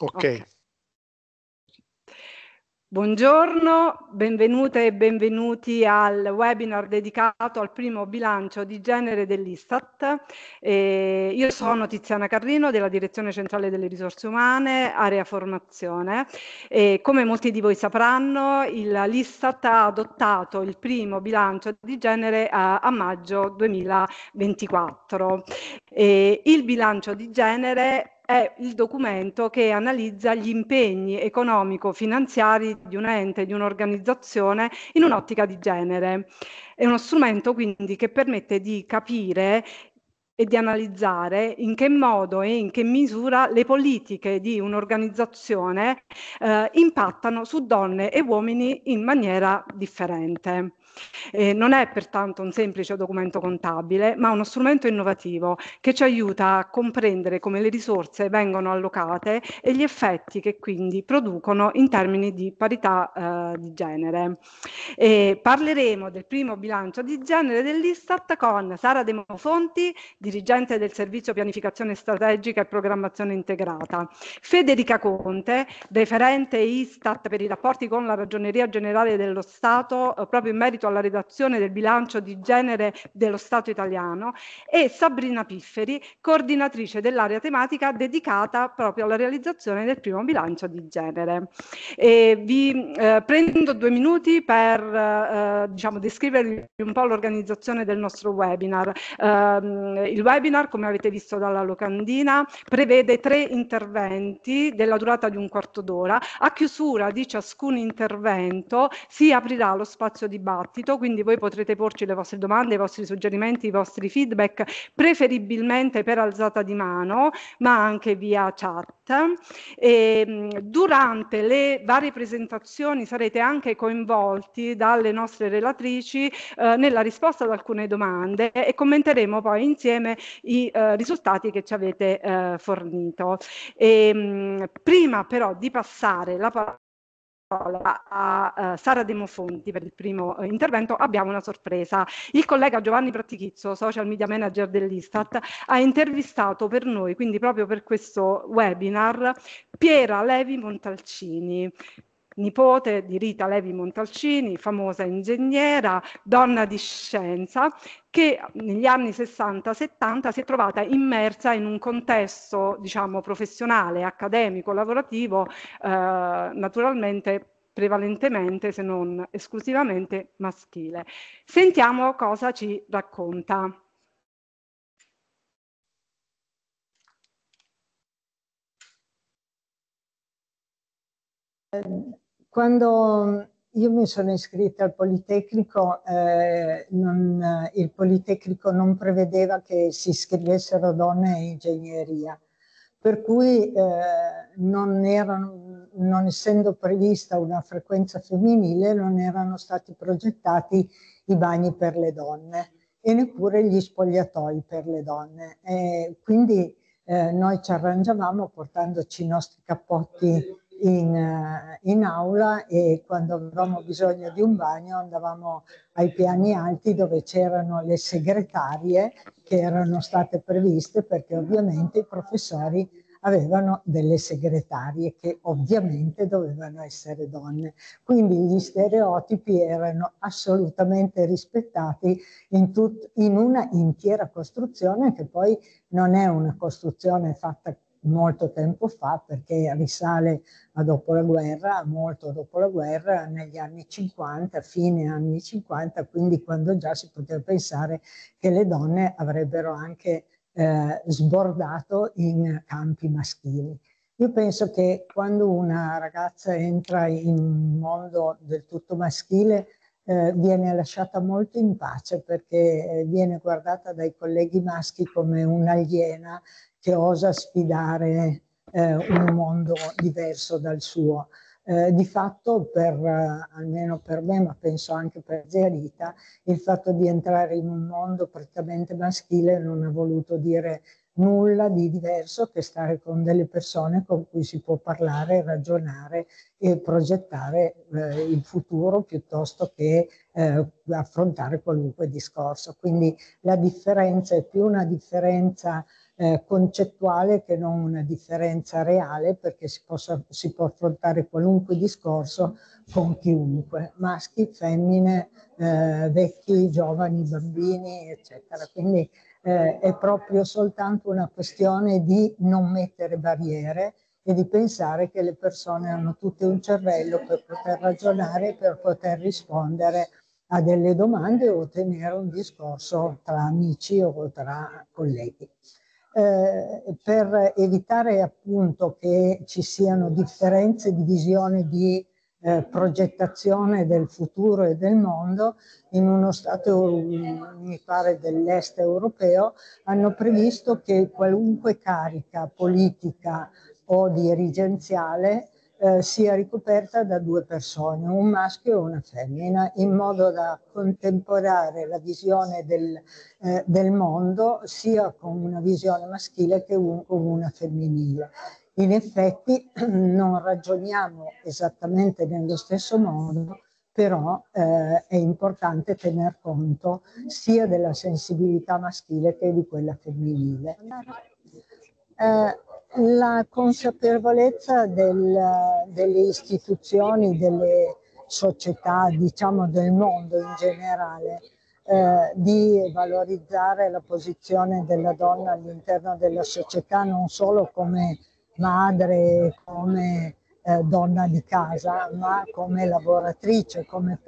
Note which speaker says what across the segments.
Speaker 1: Okay. ok. Buongiorno, benvenute e benvenuti
Speaker 2: al webinar dedicato al primo bilancio di genere dell'Istat. Eh, io sono Tiziana Carrino della Direzione Centrale delle Risorse Umane, Area Formazione. Eh, come molti di voi sapranno, il, l'Istat ha adottato il primo bilancio di genere a, a maggio 2024. Eh, il bilancio di genere è il documento che analizza gli impegni economico-finanziari di un ente, di un'organizzazione in un'ottica di genere. È uno strumento quindi che permette di capire e di analizzare in che modo e in che misura le politiche di un'organizzazione eh, impattano su donne e uomini in maniera differente. Eh, non è pertanto un semplice documento contabile, ma uno strumento innovativo che ci aiuta a comprendere come le risorse vengono allocate e gli effetti che quindi producono in termini di parità eh, di genere. E parleremo del primo bilancio di genere dell'Istat con Sara De Mofonti, dirigente del servizio pianificazione strategica e programmazione integrata, Federica Conte, referente Istat per i rapporti con la Ragioneria Generale dello Stato eh, proprio in merito alla redazione del bilancio di genere dello Stato italiano, e Sabrina Pifferi, coordinatrice dell'area tematica dedicata proprio alla realizzazione del primo bilancio di genere. E vi eh, prendo due minuti per eh, diciamo, descrivervi un po' l'organizzazione del nostro webinar. Eh, il webinar, come avete visto dalla locandina, prevede tre interventi della durata di un quarto d'ora. A chiusura di ciascun intervento si aprirà lo spazio dibattito dibattito, quindi voi potrete porci le vostre domande, i vostri suggerimenti, i vostri feedback, preferibilmente per alzata di mano, ma anche via chat. E, ehm, durante le varie presentazioni sarete anche coinvolti dalle nostre relatrici eh, nella risposta ad alcune domande e commenteremo poi insieme i eh, risultati che ci avete eh, fornito. E, ehm, prima però di passare la parola parola a uh, Sara Demofonti per il primo uh, intervento, abbiamo una sorpresa. Il collega Giovanni Prattichizzo, social media manager dell'Istat, ha intervistato per noi, quindi proprio per questo webinar, Piera Levi Montalcini nipote di Rita Levi Montalcini, famosa ingegnera, donna di scienza, che negli anni 60-70 si è trovata immersa in un contesto, diciamo, professionale, accademico, lavorativo, eh, naturalmente prevalentemente, se non esclusivamente, maschile. Sentiamo cosa ci racconta.
Speaker 3: Eh, quando mm, io mi sono iscritta al Politecnico, eh, non, eh, il Politecnico non prevedeva che si iscrivessero donne in ingegneria, per cui eh, non, erano, non essendo prevista una frequenza femminile non erano stati progettati i bagni per le donne e neppure gli spogliatoi per le donne. E quindi eh, noi ci arrangiavamo portandoci i nostri cappotti in, eh, in, aula e quando avevamo bisogno di un bagno andavamo ai piani alti dove c'erano le segretarie che erano state previste perché ovviamente i professori avevano delle segretarie che ovviamente dovevano essere donne. Quindi gli stereotipi erano assolutamente rispettati in, tut, in una intera costruzione che poi non è una costruzione fatta molto tempo fa perché risale a dopo la guerra, molto dopo la guerra, negli anni 50, fine anni 50, quindi quando già si poteva pensare che le donne avrebbero anche eh, sbordato in campi maschili. Io penso che quando una ragazza entra in un mondo del tutto maschile, eh, viene lasciata molto in pace perché eh, viene guardata dai colleghi maschi come un'aliena che osa sfidare eh, un mondo diverso dal suo. Eh, di fatto, per, eh, almeno per me, ma penso anche per Zerita, il fatto di entrare in un mondo prettamente maschile non ha voluto dire nulla di diverso che stare con delle persone con cui si può parlare, ragionare e progettare eh, il futuro piuttosto che eh, affrontare qualunque discorso. Quindi la differenza è più una differenza eh, concettuale che non una differenza reale perché si, possa, si può affrontare qualunque discorso con chiunque, maschi, femmine, eh, vecchi, giovani, bambini, eccetera. Quindi eh, è proprio soltanto una questione di non mettere barriere e di pensare che le persone hanno tutte un cervello per poter ragionare, per poter rispondere a delle domande o tenere un discorso tra amici o tra colleghi eh, per evitare appunto che ci siano differenze di visione di eh, progettazione del futuro e del mondo in uno Stato, mm, mi pare, dell'est europeo, hanno previsto che qualunque carica politica o dirigenziale eh, sia ricoperta da due persone, un maschio e una femmina, in modo da contemporare la visione del, eh, del mondo sia con una visione maschile che un, con una femminile. In effetti non ragioniamo esattamente nello stesso modo, però eh, è importante tener conto sia della sensibilità maschile che di quella femminile. Eh, la consapevolezza del, delle istituzioni, delle società, diciamo del mondo in generale, eh, di valorizzare la posizione della donna all'interno della società non solo come madre, come eh, donna di casa, ma come lavoratrice, come,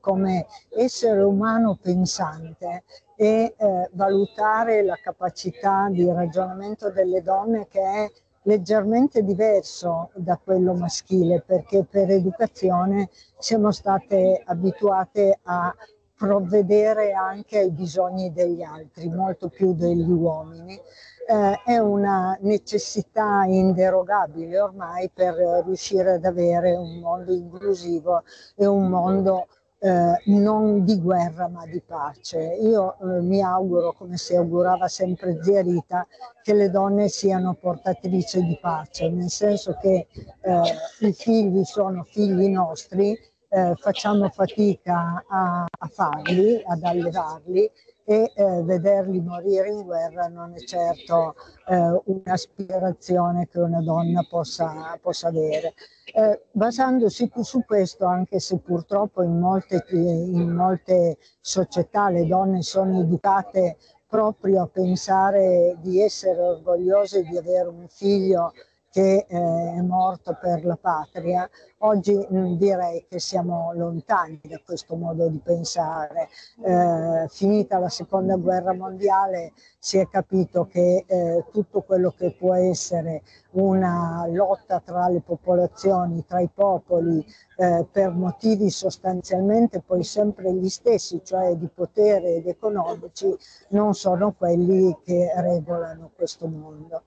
Speaker 3: come essere umano pensante e eh, valutare la capacità di ragionamento delle donne che è leggermente diverso da quello maschile perché per educazione siamo state abituate a provvedere anche ai bisogni degli altri, molto più degli uomini eh, è una necessità inderogabile ormai per eh, riuscire ad avere un mondo inclusivo e un mondo eh, non di guerra ma di pace. Io eh, mi auguro, come si augurava sempre zia Rita, che le donne siano portatrici di pace, nel senso che eh, i figli sono figli nostri, eh, facciamo fatica a, a farli, ad allevarli e eh, vederli morire in guerra non è certo eh, un'aspirazione che una donna possa, possa avere. Eh, basandosi su questo, anche se purtroppo in molte, in molte società le donne sono educate proprio a pensare di essere orgogliose di avere un figlio che eh, è morto per la patria, oggi mm, direi che siamo lontani da questo modo di pensare. Eh, finita la seconda guerra mondiale si è capito che eh, tutto quello che può essere una lotta tra le popolazioni, tra i popoli, eh, per motivi sostanzialmente poi sempre gli stessi, cioè di potere ed economici, non sono quelli che regolano questo mondo.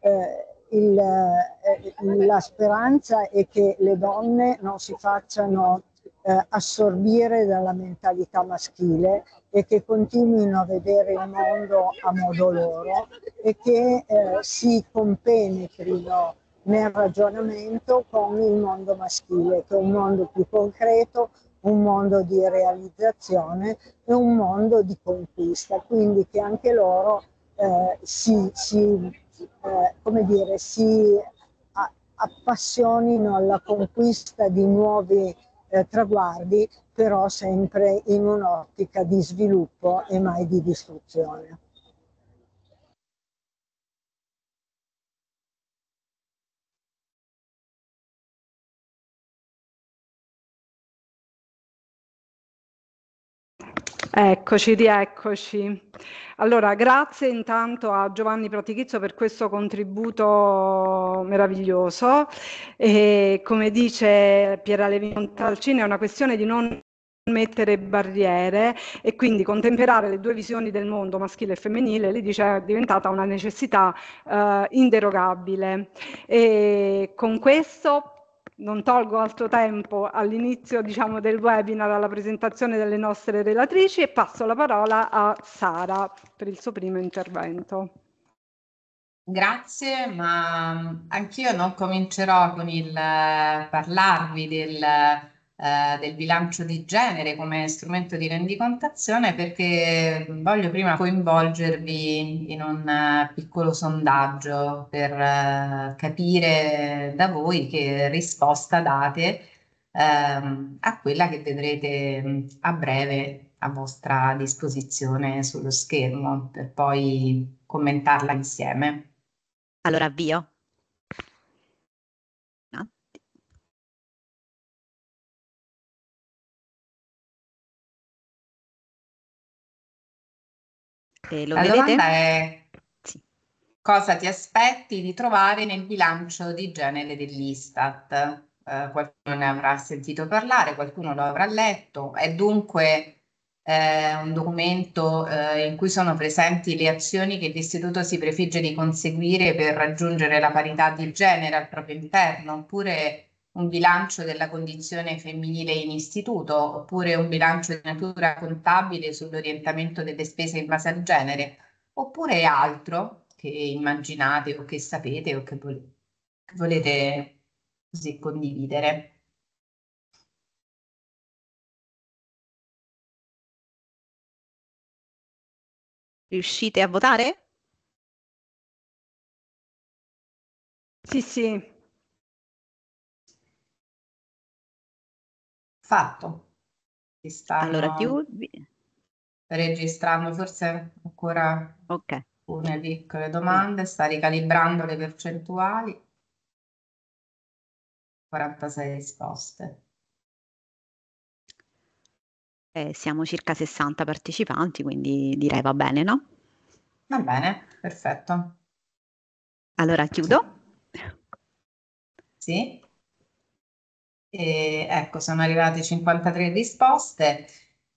Speaker 3: Eh, il, eh, la speranza è che le donne non si facciano eh, assorbire dalla mentalità maschile e che continuino a vedere il mondo a modo loro e che eh, si compenetrino nel ragionamento con il mondo maschile, che è un mondo più concreto, un mondo di realizzazione e un mondo di conquista, quindi che anche loro eh, si, si eh, come dire, si appassionino alla conquista di nuovi eh, traguardi, però sempre in un'ottica di sviluppo e mai di distruzione.
Speaker 1: Eccoci, rieccoci. Allora, grazie intanto a Giovanni
Speaker 2: Pratichizzo per questo contributo meraviglioso. E, come dice Piera Levi Montalcini, è una questione di non mettere barriere e quindi contemperare le due visioni del mondo maschile e femminile lì dice è diventata una necessità eh, inderogabile e con questo non tolgo altro tempo all'inizio diciamo, del webinar alla presentazione delle nostre relatrici e passo la parola a Sara per il suo primo intervento.
Speaker 4: Grazie, ma anch'io non comincerò con il eh, parlarvi del eh, del bilancio di genere come strumento di rendicontazione perché voglio prima coinvolgervi in un eh, piccolo sondaggio per eh, capire da voi che risposta date ehm, a quella che vedrete a breve a vostra disposizione sullo schermo per poi commentarla
Speaker 1: insieme. Allora avvio. Eh, lo La vedete? domanda è sì.
Speaker 4: cosa ti aspetti di trovare nel bilancio di genere dell'Istat? Eh, qualcuno ne avrà sentito parlare, qualcuno lo avrà letto, è dunque eh, un documento eh, in cui sono presenti le azioni che l'Istituto si prefigge di conseguire per raggiungere la parità di genere al proprio interno, oppure un bilancio della condizione femminile in istituto oppure un bilancio di natura contabile sull'orientamento delle spese in base al genere oppure altro che
Speaker 1: immaginate o che sapete o che, vol- che volete così condividere. Riuscite a votare? Sì, sì. fatto. Che stanno allora, più... registrando forse ancora okay. alcune piccole
Speaker 4: domande, sta ricalibrando le percentuali. 46 risposte.
Speaker 1: Eh, siamo circa
Speaker 4: 60 partecipanti, quindi direi va bene, no? Va bene, perfetto. Allora chiudo. Sì. E, ecco, sono arrivate 53 risposte.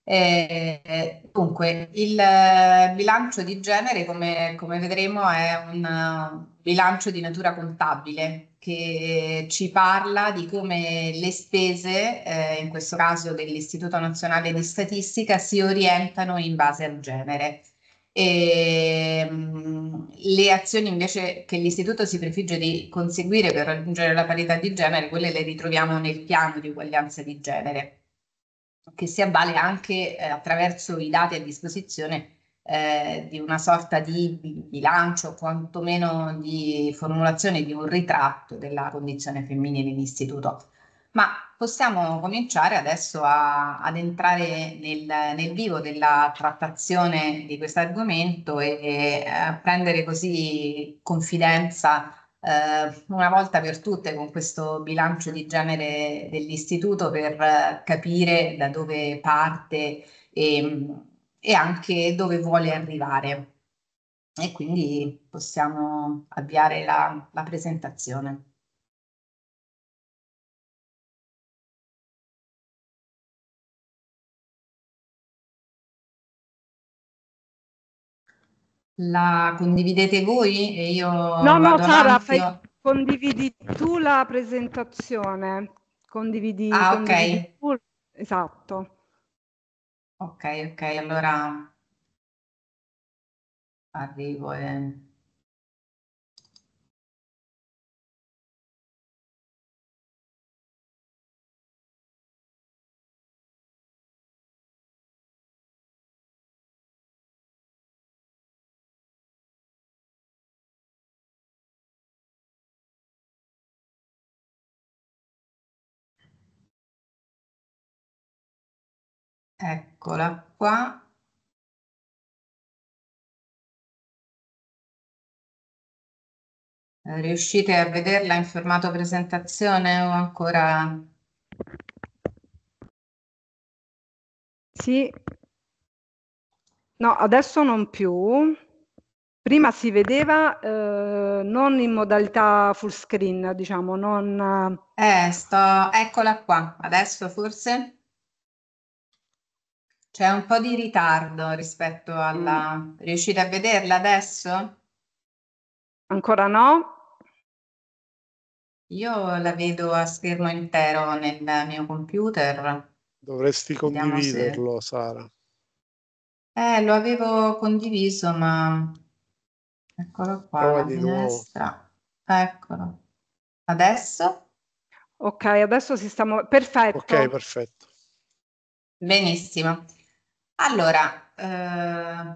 Speaker 4: E, dunque, il eh, bilancio di genere, come, come vedremo, è un eh, bilancio di natura contabile che ci parla di come le spese, eh, in questo caso dell'Istituto Nazionale di Statistica, si orientano in base al genere. E, ehm, le azioni invece che l'istituto si prefigge di conseguire per raggiungere la parità di genere, quelle le ritroviamo nel piano di uguaglianza di genere, che si avvale anche eh, attraverso i dati a disposizione eh, di una sorta di bilancio, quantomeno di formulazione di un ritratto della condizione femminile in istituto. Ma possiamo cominciare adesso a, ad entrare nel, nel, vivo della trattazione di questo argomento e, e a eh, prendere così confidenza eh, una volta per tutte con questo bilancio di genere dell'istituto per eh, capire da dove parte e, e anche dove vuole arrivare. E quindi
Speaker 1: possiamo avviare la, la presentazione. La condividete voi e io... No, no, Sara, fai,
Speaker 2: condividi tu la presentazione. Condividi, ah, condividi ok. Tu. Esatto.
Speaker 4: Ok,
Speaker 1: ok, allora arrivo. Eh. eccola qua. Riuscite a vederla in formato presentazione o ancora? Sì.
Speaker 2: No, adesso non più. Prima si vedeva eh, non in modalità full screen, diciamo, non... Eh,
Speaker 4: sto... Eccola qua, adesso forse? C'è un po' di ritardo rispetto alla... Mm. Riuscite a vederla adesso? Ancora no? Io la vedo a schermo intero nel mio computer.
Speaker 5: Dovresti condividerlo, se... Sara.
Speaker 4: Eh, lo avevo condiviso, ma... Eccolo qua, Prova la finestra. Eccolo. Adesso? Ok, adesso si sta muovendo. Perfetto. Ok, perfetto. Benissimo. Allora, eh,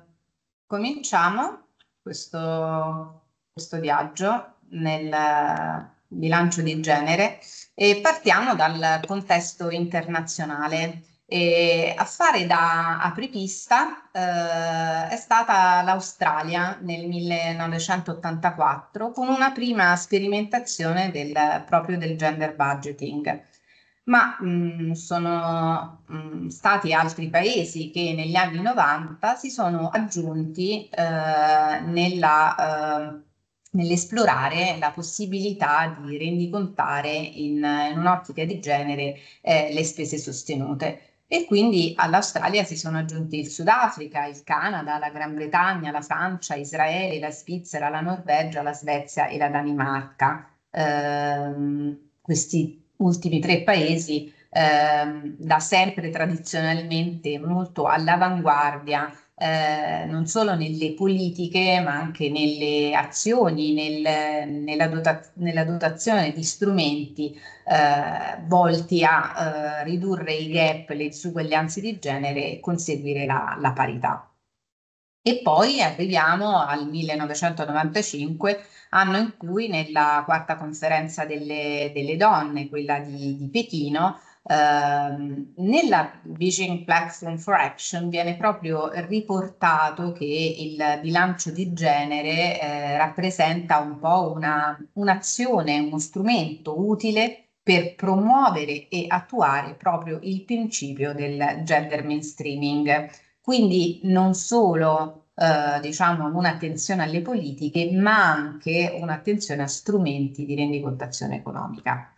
Speaker 4: cominciamo questo, questo viaggio nel eh, bilancio di genere e partiamo dal contesto internazionale. E a fare da apripista eh, è stata l'Australia nel 1984 con una prima sperimentazione del, proprio del gender budgeting ma mh, mm, sono mh, mm, stati altri paesi che negli anni 90 si sono aggiunti eh, nella, eh, nell'esplorare la possibilità di rendicontare in, in un'ottica di genere eh, le spese sostenute. E quindi all'Australia si sono aggiunti il Sudafrica, il Canada, la Gran Bretagna, la Francia, Israele, la Svizzera, la Norvegia, la Svezia e la Danimarca. Ehm, questi ultimi tre paesi ehm, da sempre tradizionalmente molto all'avanguardia eh, non solo nelle politiche ma anche nelle azioni, nel, nella, dota- nella, dotazione di strumenti eh, volti a eh, ridurre i gap, le disuguaglianze di genere e conseguire la, la parità. E poi eh, arriviamo al 1995, anno in cui nella quarta conferenza delle, delle donne, quella di, di Pechino, eh, nella Beijing Platform for Action viene proprio riportato che il bilancio di genere eh, rappresenta un po' una, un'azione, uno strumento utile per promuovere e attuare proprio il principio del gender mainstreaming. Quindi non solo eh, diciamo un'attenzione alle politiche, ma anche un'attenzione a strumenti di rendicontazione economica.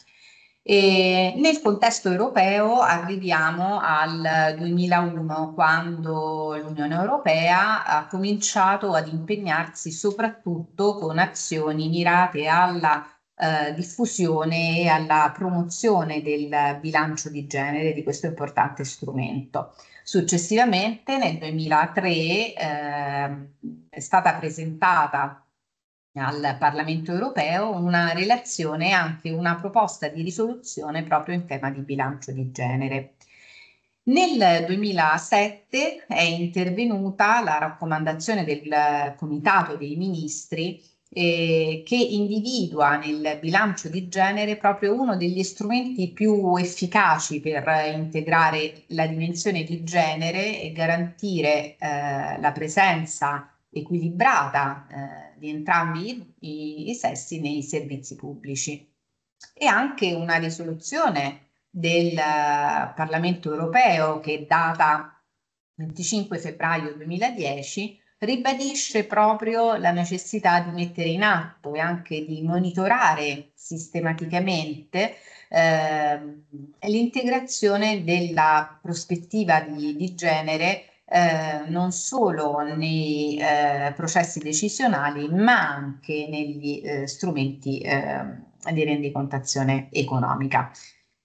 Speaker 4: E nel contesto europeo arriviamo al 2001, quando l'Unione Europea ha cominciato ad impegnarsi soprattutto con azioni mirate alla eh, diffusione e alla promozione del bilancio di genere di questo importante strumento. Successivamente nel 2003 eh, è stata presentata al Parlamento europeo una relazione e anche una proposta di risoluzione proprio in tema di bilancio di genere. Nel 2007 è intervenuta la raccomandazione del Comitato dei Ministri eh, che individua nel bilancio di genere proprio uno degli strumenti più efficaci per integrare la dimensione di genere e garantire eh, la presenza equilibrata eh, di entrambi i, i, sessi nei servizi pubblici. E anche una risoluzione del eh, Parlamento europeo che data 25 febbraio 2010 ribadisce proprio la necessità di mettere in atto e anche di monitorare sistematicamente eh, l'integrazione della prospettiva di, di genere eh, non solo nei eh, processi decisionali ma anche negli eh, strumenti ehm, di rendicontazione economica.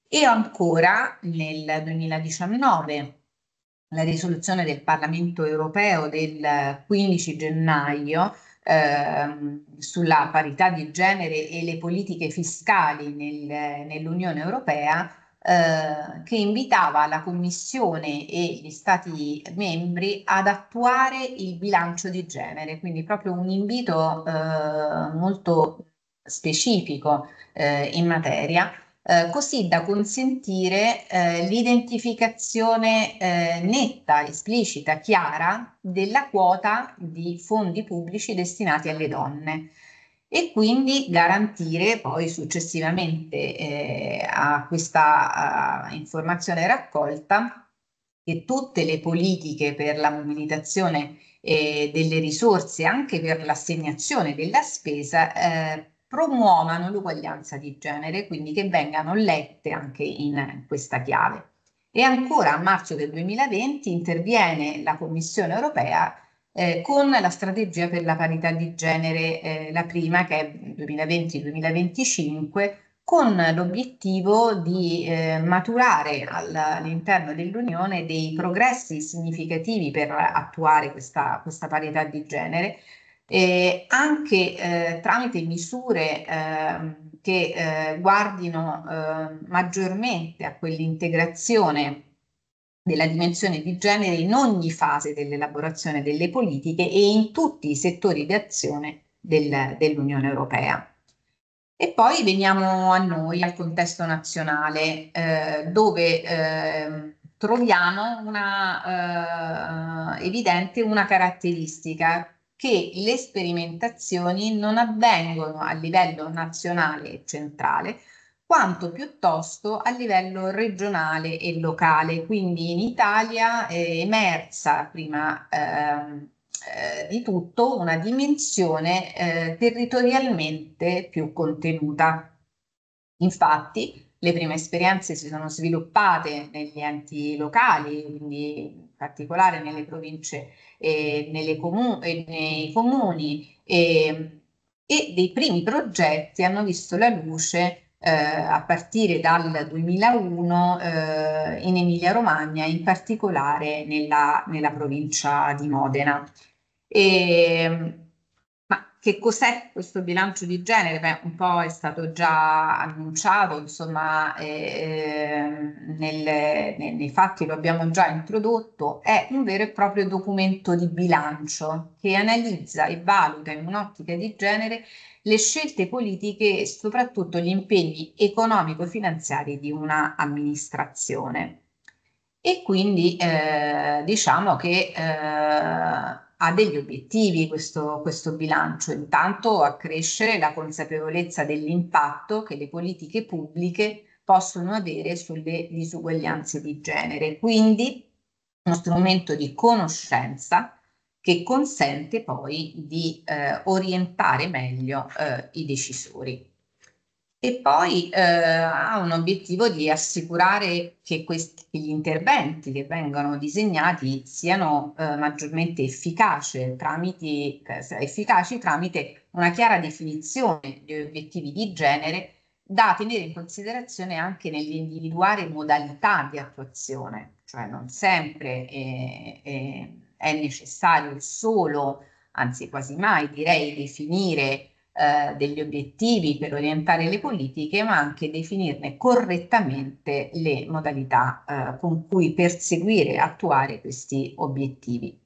Speaker 4: E ancora nel 2019 la risoluzione del Parlamento europeo del 15 gennaio eh, sulla parità di genere e le politiche fiscali nel, nell'Unione europea eh, che invitava la Commissione e gli Stati membri ad attuare il bilancio di genere, quindi proprio un invito eh, molto specifico eh, in materia eh, così da consentire eh, l'identificazione eh, netta, esplicita, chiara della quota di fondi pubblici destinati alle donne e quindi garantire poi successivamente eh, a questa a eh, informazione raccolta che tutte le politiche per la mobilitazione delle risorse, anche per l'assegnazione della spesa, eh, promuovano l'uguaglianza di genere, quindi che vengano lette anche in questa chiave. E ancora a marzo del 2020 interviene la Commissione europea eh, con la strategia per la parità di genere, eh, la prima che è 2020-2025, con l'obiettivo di eh, maturare all, all'interno dell'Unione dei progressi significativi per attuare questa, questa parità di genere, eh, anche eh, tramite misure ehm, eh, che guardino eh, maggiormente a quell'integrazione della dimensione di genere in ogni fase dell'elaborazione delle politiche e in tutti i settori di azione del, dell'Unione Europea. E poi veniamo a noi, al contesto nazionale, eh, dove ehm, troviamo una, eh, evidente una caratteristica che le sperimentazioni non avvengono a livello nazionale e centrale, quanto piuttosto a livello regionale e locale. Quindi in Italia è emersa prima eh, eh, di tutto una dimensione eh, territorialmente più contenuta. Infatti le prime esperienze si sono sviluppate negli enti locali, quindi particolare nelle province e eh, comu- eh, nei comuni eh, e dei primi progetti hanno visto la luce eh, a partire dal 2001 eh, in Emilia Romagna, in particolare nella, nella provincia di Modena. E, ehm, che cos'è questo bilancio di genere? Beh, un po' è stato già annunciato, insomma, eh, nel, nei, nei fatti lo abbiamo già introdotto, è un vero e proprio documento di bilancio che analizza e valuta in un'ottica di genere le scelte politiche e soprattutto gli impegni economico-finanziari di una amministrazione. E quindi eh, diciamo che eh, ha degli obiettivi questo, questo bilancio, intanto accrescere la consapevolezza dell'impatto che le politiche pubbliche possono avere sulle disuguaglianze di genere, quindi uno strumento di conoscenza che consente poi di eh, orientare meglio eh, i decisori e poi eh, ha un obiettivo di assicurare che questi, gli interventi che vengono disegnati siano eh, maggiormente efficace, tramite, cioè, efficaci tramite una chiara definizione di obiettivi di genere da tenere in considerazione anche nell'individuare modalità di attuazione, cioè non sempre eh, è necessario solo, anzi quasi mai direi, definire eh, degli obiettivi per orientare le politiche, ma anche definirne correttamente le modalità eh, con cui perseguire e attuare questi obiettivi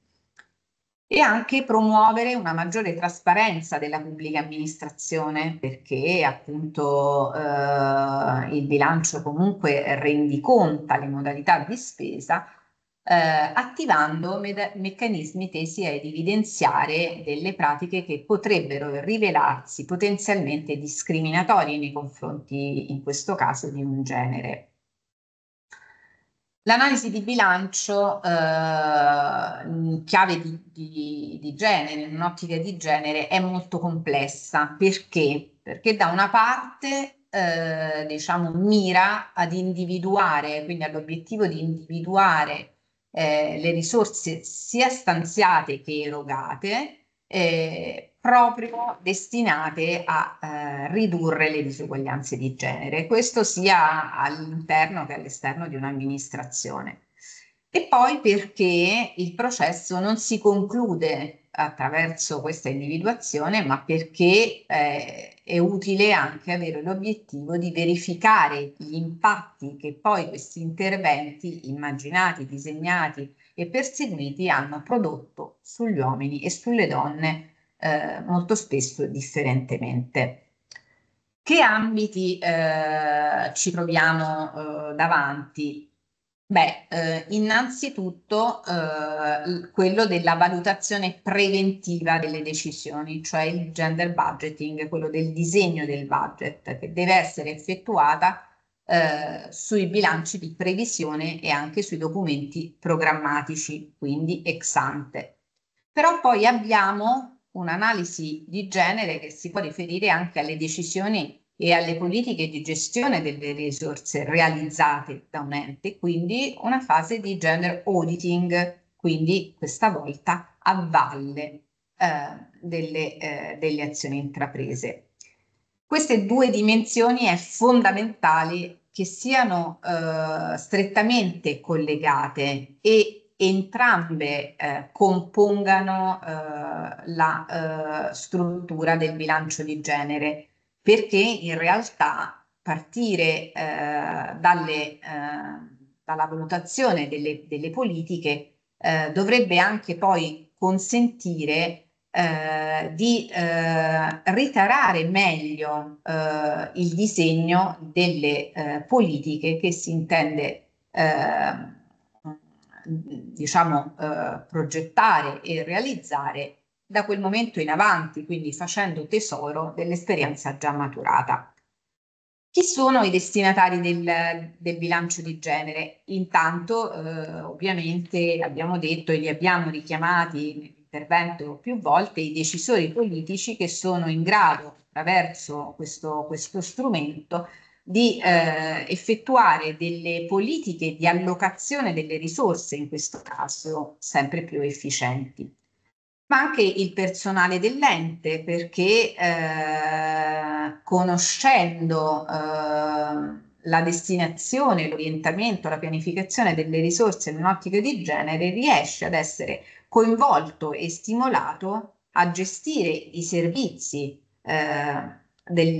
Speaker 4: e anche promuovere una maggiore trasparenza della pubblica amministrazione perché appunto eh, il bilancio comunque rendiconta le modalità di spesa eh, attivando me- meccanismi tesi a evidenziare delle pratiche che potrebbero rivelarsi potenzialmente discriminatori nei confronti, in questo caso, di un genere. L'analisi di bilancio eh, in chiave di, di, di genere, in un'ottica di genere, è molto complessa. Perché? Perché da una parte eh, diciamo, mira ad individuare, quindi all'obiettivo di individuare eh, le risorse sia stanziate che erogate eh, proprio destinate a eh, ridurre le disuguaglianze di genere, questo sia all'interno che all'esterno di un'amministrazione. E poi perché il processo non si conclude attraverso questa individuazione, ma perché eh, è utile anche avere l'obiettivo di verificare gli impatti che poi questi interventi immaginati, disegnati e perseguiti hanno prodotto sugli uomini e sulle donne eh, molto spesso differentemente. Che ambiti eh, ci troviamo eh, davanti? Beh, eh, innanzitutto eh, quello della valutazione preventiva delle decisioni, cioè il gender budgeting, quello del disegno del budget che deve essere effettuata eh, sui bilanci di previsione e anche sui documenti programmatici, quindi ex ante. Però poi abbiamo un'analisi di genere che si può riferire anche alle decisioni e alle politiche di gestione delle risorse realizzate da un ente, quindi una fase di gender auditing, quindi questa volta a valle eh, delle, eh, delle azioni intraprese. Queste due dimensioni è fondamentale che siano eh, strettamente collegate e entrambe eh, compongano eh, la eh, struttura del bilancio di genere perché in realtà partire eh, dalle, eh, dalla valutazione delle, delle politiche eh, dovrebbe anche poi consentire eh, di eh, ritarare meglio il disegno delle politiche che si intende diciamo progettare e realizzare da quel momento in avanti, quindi facendo tesoro dell'esperienza già maturata. Chi sono i destinatari del, del bilancio di genere? Intanto, eh, ovviamente, abbiamo detto e li abbiamo richiamati nell'intervento più volte, i decisori politici che sono in grado, attraverso questo, questo strumento, di eh, effettuare delle politiche di allocazione delle risorse, in questo caso sempre più efficienti ma anche il personale dell'ente, perché eh, conoscendo eh, la destinazione, l'orientamento, la pianificazione delle risorse in un'ottica di genere, riesce ad essere coinvolto e stimolato a gestire i servizi eh, del,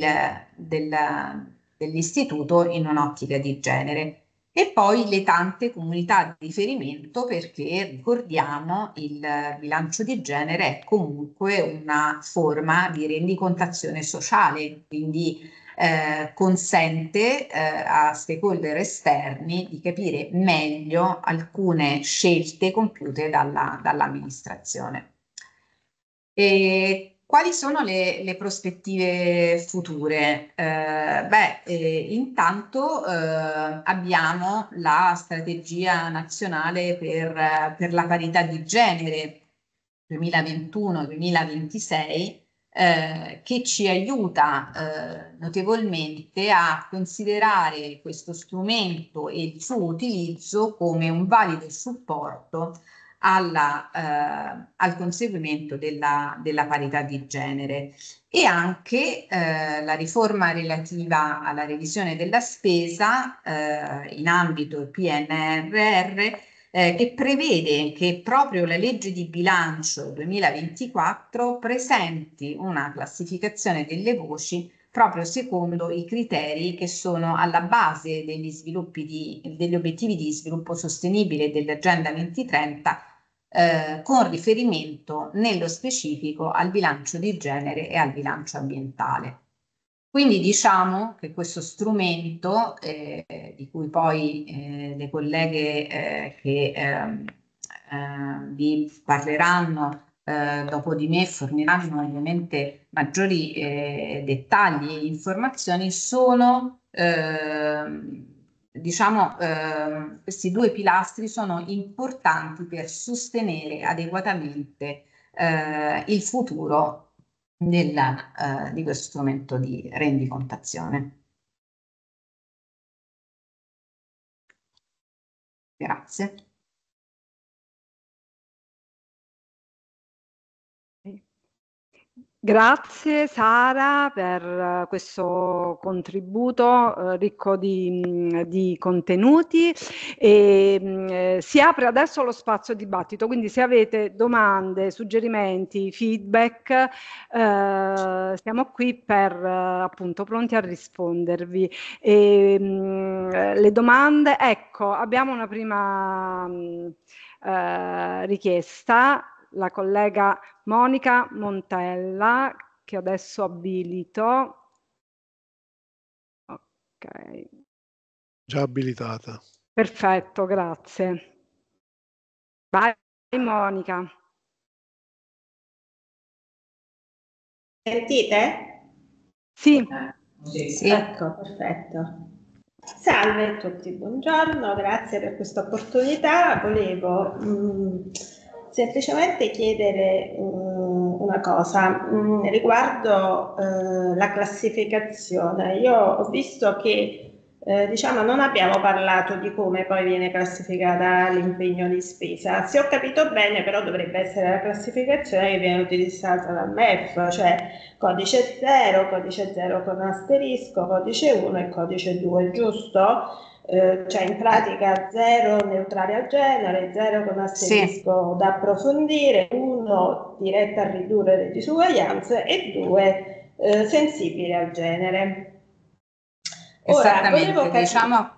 Speaker 4: del, dell'istituto in un'ottica di genere. E poi le tante comunità di riferimento perché ricordiamo il bilancio di genere è comunque una forma di rendicontazione sociale, quindi eh, consente eh, a stakeholder esterni di capire meglio alcune scelte compiute dalla, dall'amministrazione. E quali sono le, le prospettive future? Eh, beh, eh, intanto eh, abbiamo la strategia nazionale per, per la parità di genere 2021-2026 eh, che ci aiuta eh, notevolmente a considerare questo strumento e il suo utilizzo come un valido supporto alla, eh, al conseguimento della, della, parità di genere e anche eh, la riforma relativa alla revisione della spesa eh, in ambito PNRR eh, che prevede che proprio la legge di bilancio 2024 presenti una classificazione delle voci proprio secondo i criteri che sono alla base degli, di, degli obiettivi di sviluppo sostenibile dell'Agenda 2030 eh, con riferimento nello specifico al bilancio di genere e al bilancio ambientale. Quindi diciamo che questo strumento, eh, di cui poi eh, le colleghe eh, che ehm, ehm, vi parleranno eh, dopo di me forniranno ovviamente maggiori eh, dettagli e informazioni, sono ehm, diciamo, eh, questi due pilastri sono importanti per sostenere adeguatamente eh, il futuro della,
Speaker 1: eh, di questo strumento di rendicontazione. Grazie. Grazie
Speaker 2: Sara per eh, questo contributo eh, ricco di, mm, di contenuti e, mm, eh, si apre adesso lo spazio dibattito, quindi se avete domande, suggerimenti, feedback, eh, siamo qui per appunto pronti a rispondervi. E, mm, le domande, ecco, abbiamo una prima mh, richiesta la collega Monica Montella, che adesso
Speaker 1: abilito. Ok. Già abilitata. Perfetto, grazie. Vai Monica. Sentite? Sì. sì. sì. Ecco, perfetto. Salve a
Speaker 6: tutti, buongiorno, grazie per questa opportunità. Volevo mh, mm, semplicemente chiedere um, una cosa um, riguardo uh, la classificazione. Io ho visto che eh, diciamo non abbiamo parlato di come poi viene classificata l'impegno di spesa. Se ho capito bene, però dovrebbe essere la classificazione che viene utilizzata dal MEF, cioè codice 0, codice 0 con asterisco, codice 1 e codice 2, giusto? Eh, cioè in pratica zero neutrale al genere, zero con asterisco sì. da approfondire, uno diretta a ridurre le disuguaglianze e due eh, sensibile al genere. Ora, volevo capire... diciamo...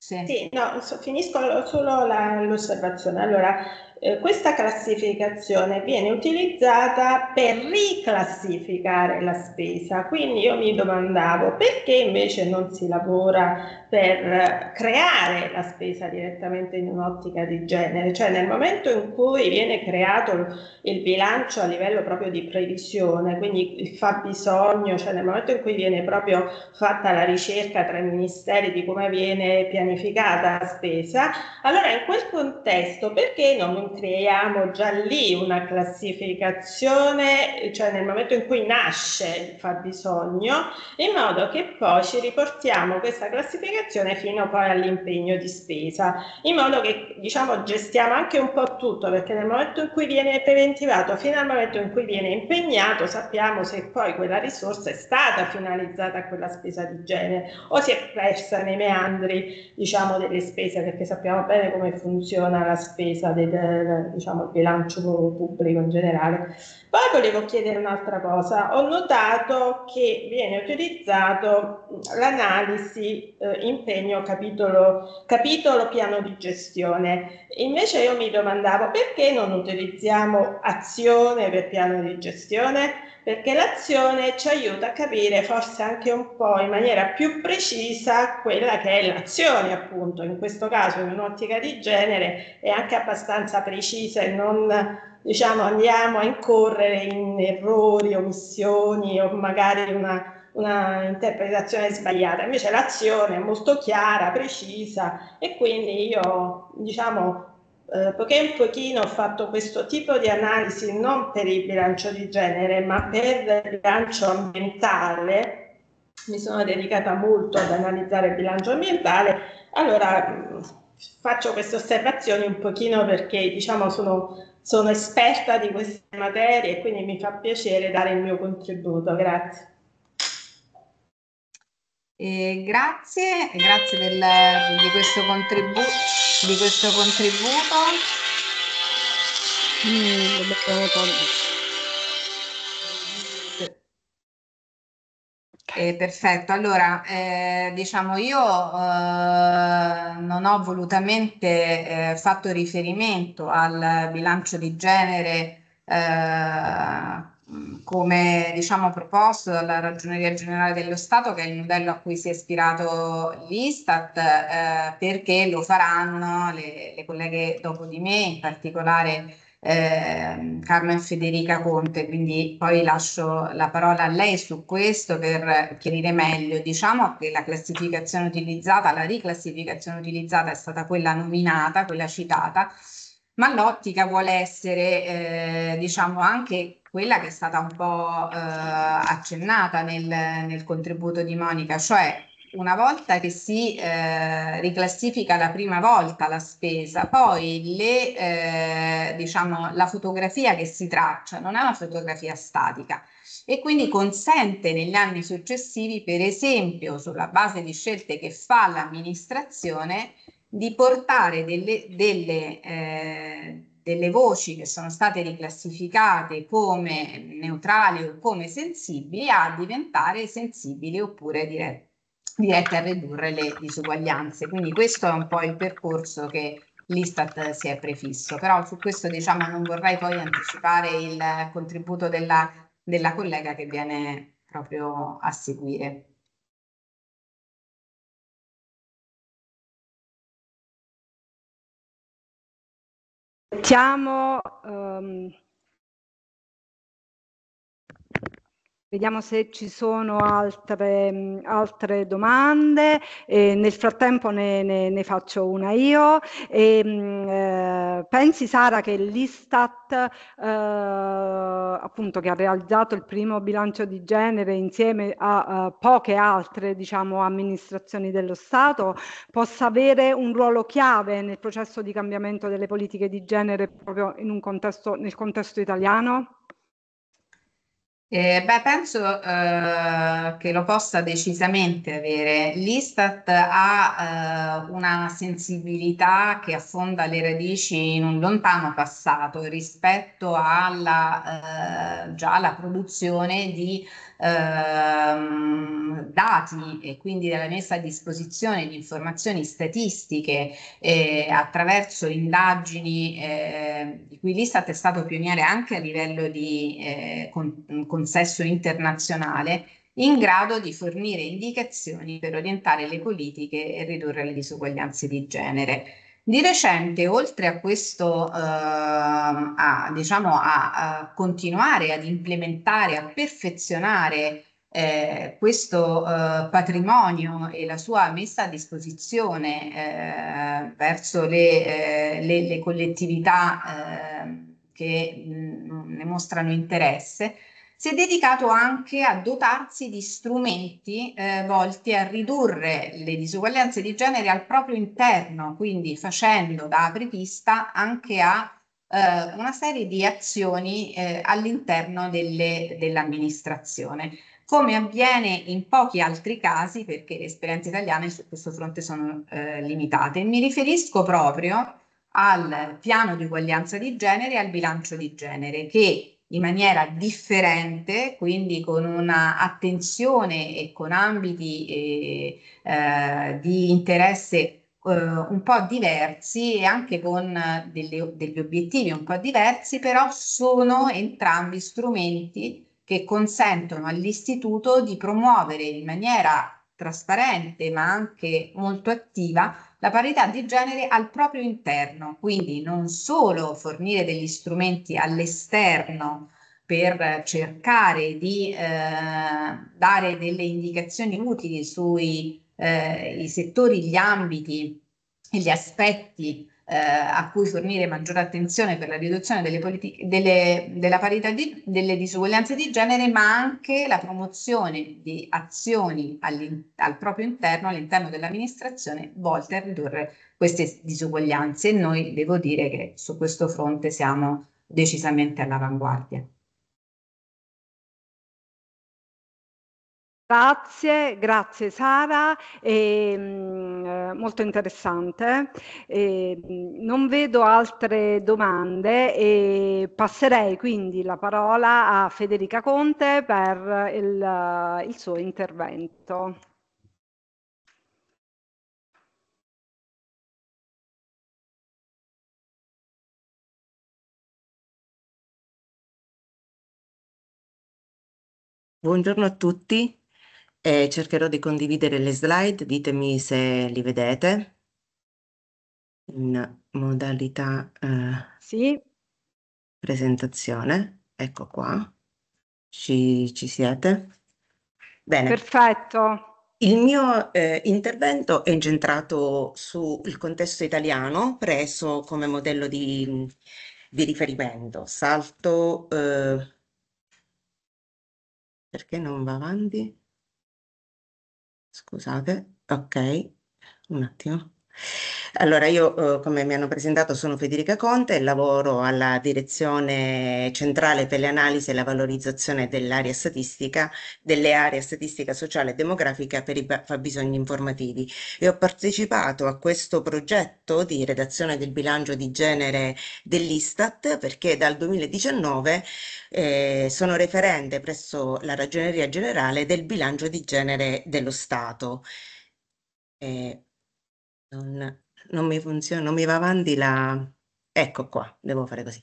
Speaker 6: Sì. sì no, so, finisco solo la, l'osservazione. Allora, eh, questa classificazione viene utilizzata per riclassificare la spesa, quindi io mi domandavo perché invece non si lavora per eh, creare la spesa direttamente in un'ottica di genere, cioè nel momento in cui viene creato il bilancio a livello proprio di previsione, quindi il fabbisogno, cioè nel momento in cui viene proprio fatta la ricerca tra i ministeri di come viene pianificata la spesa, allora in quel contesto perché non creiamo già lì una classificazione, cioè nel momento in cui nasce il fabbisogno, in modo che poi ci riportiamo questa classificazione fino poi all'impegno di spesa, in modo che diciamo gestiamo anche un po' tutto, perché nel momento in cui viene preventivato fino al momento in cui viene impegnato sappiamo se poi quella risorsa è stata finalizzata a quella spesa di genere o si è persa nei meandri diciamo delle spese perché sappiamo bene come funziona la spesa del, diciamo, il bilancio pubblico in generale. Poi volevo chiedere un'altra cosa, ho notato che viene utilizzato l'analisi eh, impegno capitolo, capitolo piano di gestione, invece io mi domandavo perché non utilizziamo azione per piano di gestione? perché l'azione ci aiuta a capire forse anche un po' in maniera più precisa quella che è l'azione, appunto, in questo caso in un'ottica di genere è anche abbastanza precisa e non diciamo andiamo a incorrere in errori, omissioni o magari una una interpretazione sbagliata, invece l'azione è molto chiara, precisa e quindi io diciamo eh, poiché un pochino ho fatto questo tipo di analisi non per il bilancio di genere, ma per il bilancio ambientale, mi sono dedicata molto ad analizzare il bilancio ambientale, allora mm, faccio queste osservazioni un pochino perché diciamo sono, sono esperta di queste materie e quindi mi fa piacere dare il mio contributo. Grazie. E grazie, grazie del,
Speaker 4: di, questo contribu- di, questo contributo. Mm, eh, perfetto, allora eh, diciamo io eh, non ho volutamente eh, fatto riferimento al bilancio di genere eh, come diciamo proposto dalla Ragioneria Generale dello Stato, che è il modello a cui si è ispirato l'Istat, eh, perché lo faranno le, le, colleghe dopo di me, in particolare eh, Carmen Federica Conte, quindi poi lascio la parola a lei su questo per chiarire meglio. Diciamo che la classificazione utilizzata, la riclassificazione utilizzata è stata quella nominata, quella citata, ma l'ottica vuole essere eh, diciamo anche quella che è stata un po' eh, accennata nel, nel, contributo di Monica, cioè una volta che si eh, riclassifica la prima volta la spesa, poi le, eh, diciamo, la fotografia che si traccia non è una fotografia statica e quindi consente negli anni successivi, per esempio sulla base di scelte che fa l'amministrazione, di portare delle, delle eh, delle voci che sono state riclassificate come neutrali o come sensibili a diventare sensibili oppure dire, dirette a ridurre le disuguaglianze. Quindi questo è un po' il percorso che l'Istat si è prefisso, però su questo diciamo non vorrei poi anticipare il contributo della, della collega che viene
Speaker 1: proprio a seguire. Siamo Um, ehm, Vediamo se
Speaker 2: ci sono altre, mm, altre domande. E eh, nel frattempo ne, ne, ne, faccio una io. E, mm, eh, pensi Sara che l'Istat, eh, appunto, che ha realizzato il primo bilancio di genere insieme a, a eh, poche altre diciamo, amministrazioni dello Stato, possa avere un ruolo chiave nel processo di cambiamento delle politiche di genere proprio un
Speaker 4: contesto, nel contesto italiano? Eh, beh, penso eh, che lo possa decisamente avere. L'Istat ha eh, una sensibilità che affonda le radici in un lontano passato rispetto alla, eh, già alla produzione di ehm, dati e quindi della messa a disposizione di informazioni statistiche eh, attraverso indagini eh, di cui l'Istat è stato pioniere anche a livello di eh, con, consesso internazionale, in grado di fornire indicazioni per orientare le politiche e ridurre le disuguaglianze di genere. Di recente, oltre a questo, eh, a, diciamo, a, a, continuare ad implementare, a perfezionare eh, questo eh, patrimonio e la sua messa a disposizione eh, verso le, eh, le, le collettività ehm, che mh, mm, ne mostrano interesse, si è dedicato anche a dotarsi di strumenti eh, volti a ridurre le disuguaglianze di genere al proprio interno, quindi facendo da apripista anche a eh, una serie di azioni eh, all'interno dell'amministrazione. Dell come avviene in pochi altri casi, perché le esperienze italiane su questo fronte sono eh, limitate. Mi riferisco proprio al piano di uguaglianza di genere e al bilancio di genere, che in maniera differente, quindi con un'attenzione e con ambiti eh, eh, di interesse eh, un po' diversi e anche con delle, degli obiettivi un po' diversi, però sono entrambi strumenti che consentono all'istituto di promuovere in maniera trasparente ma anche molto attiva la parità di genere al proprio interno, quindi non solo fornire degli strumenti all'esterno per cercare di eh, dare delle indicazioni utili sui eh, settori, gli ambiti e gli aspetti eh, a cui fornire maggiore attenzione per la riduzione delle politiche, delle, della parità di, delle disuguaglianze di genere, ma anche la promozione di azioni al proprio interno, all'interno dell'amministrazione, volte a ridurre queste disuguaglianze. E noi devo dire che su questo fronte siamo decisamente all'avanguardia.
Speaker 2: Grazie, grazie Sara. E, ehm, molto interessante. E, non vedo altre domande e passerei quindi la parola a Federica Conte per il,
Speaker 1: il suo intervento. Buongiorno a tutti, e cercherò di condividere le slide, ditemi se li vedete
Speaker 7: in modalità eh, sì. presentazione. Ecco qua, ci, ci siete? Bene. Perfetto. Il mio eh, intervento è incentrato sul contesto italiano preso come modello di, di riferimento. Salto... Eh, perché non va avanti? scusate, ok, un attimo. Allora, io eh, come mi hanno presentato sono Federica Conte, lavoro alla Direzione Centrale per l'Analisi e la Valorizzazione dell'area statistica, delle aree statistica sociale e demografica per i fabbisogni informativi e ho partecipato a questo progetto di redazione del bilancio di genere dell'Istat perché dal 2019 eh, sono referente presso la Ragioneria Generale del bilancio di genere dello Stato. Eh, non, non mi funziona, non mi va avanti la... Ecco qua, devo fare così.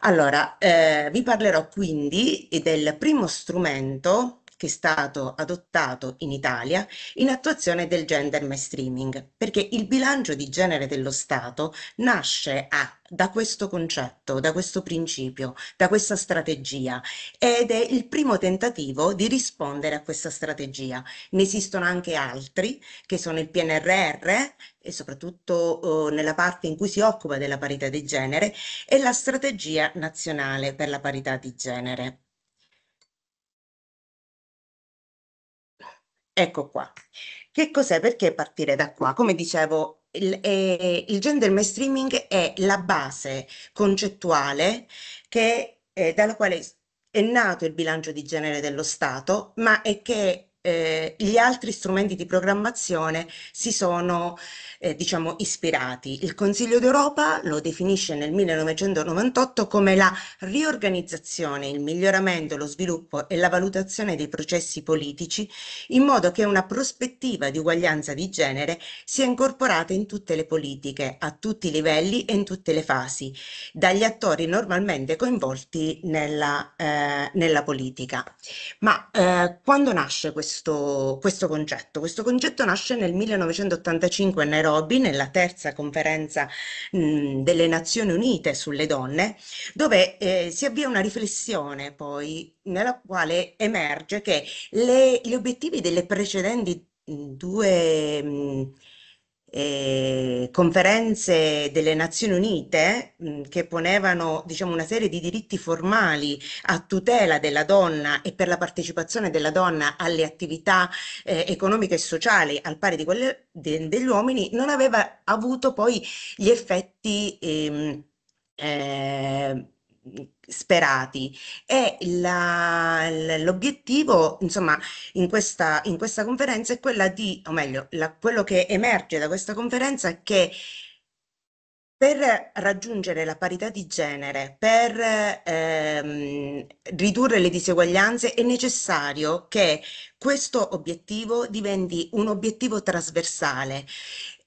Speaker 7: Allora, eh, vi parlerò quindi del primo strumento che è stato adottato in Italia in attuazione del gender mainstreaming, perché il bilancio di genere dello Stato nasce a da questo concetto, da questo principio, da questa strategia ed è il primo tentativo di rispondere a questa strategia. Ne esistono anche altri che sono il PNRR e soprattutto eh, nella parte in cui si occupa della parità di genere e la strategia nazionale per la parità di genere. Ecco qua. Che cos'è? Perché partire da qua? Come dicevo, il, eh, il gender mainstreaming è la base concettuale che, eh, dalla quale è nato il bilancio di genere dello Stato, ma è che eh, gli altri strumenti di programmazione si sono eh, diciamo, ispirati. Il Consiglio d'Europa lo definisce nel 1998 come la riorganizzazione, il miglioramento, lo sviluppo e la valutazione dei processi politici in modo che una prospettiva di uguaglianza di genere sia incorporata in tutte le politiche, a tutti i livelli e in tutte le fasi, dagli attori normalmente coinvolti nella, eh, nella politica. Ma eh, quando nasce questo questo, questo concetto. Questo concetto nasce nel 1985 a Nairobi, nella terza conferenza mh, delle Nazioni Unite sulle donne, dove eh, si avvia una riflessione poi nella quale emerge che le, gli obiettivi delle precedenti due... Mh, eh, conferenze delle Nazioni Unite mh, che ponevano diciamo, una serie di diritti formali a tutela della donna e per la partecipazione della donna alle attività eh, economiche e sociali al pari di quelle de degli uomini, non aveva avuto poi gli effetti ehm, eh, sperati e l'obiettivo insomma in questa, in questa conferenza è quella di, o meglio, la, quello che emerge da questa conferenza è che per raggiungere la parità di genere, per ehm, ridurre le diseguaglianze, è necessario che questo obiettivo diventi un obiettivo trasversale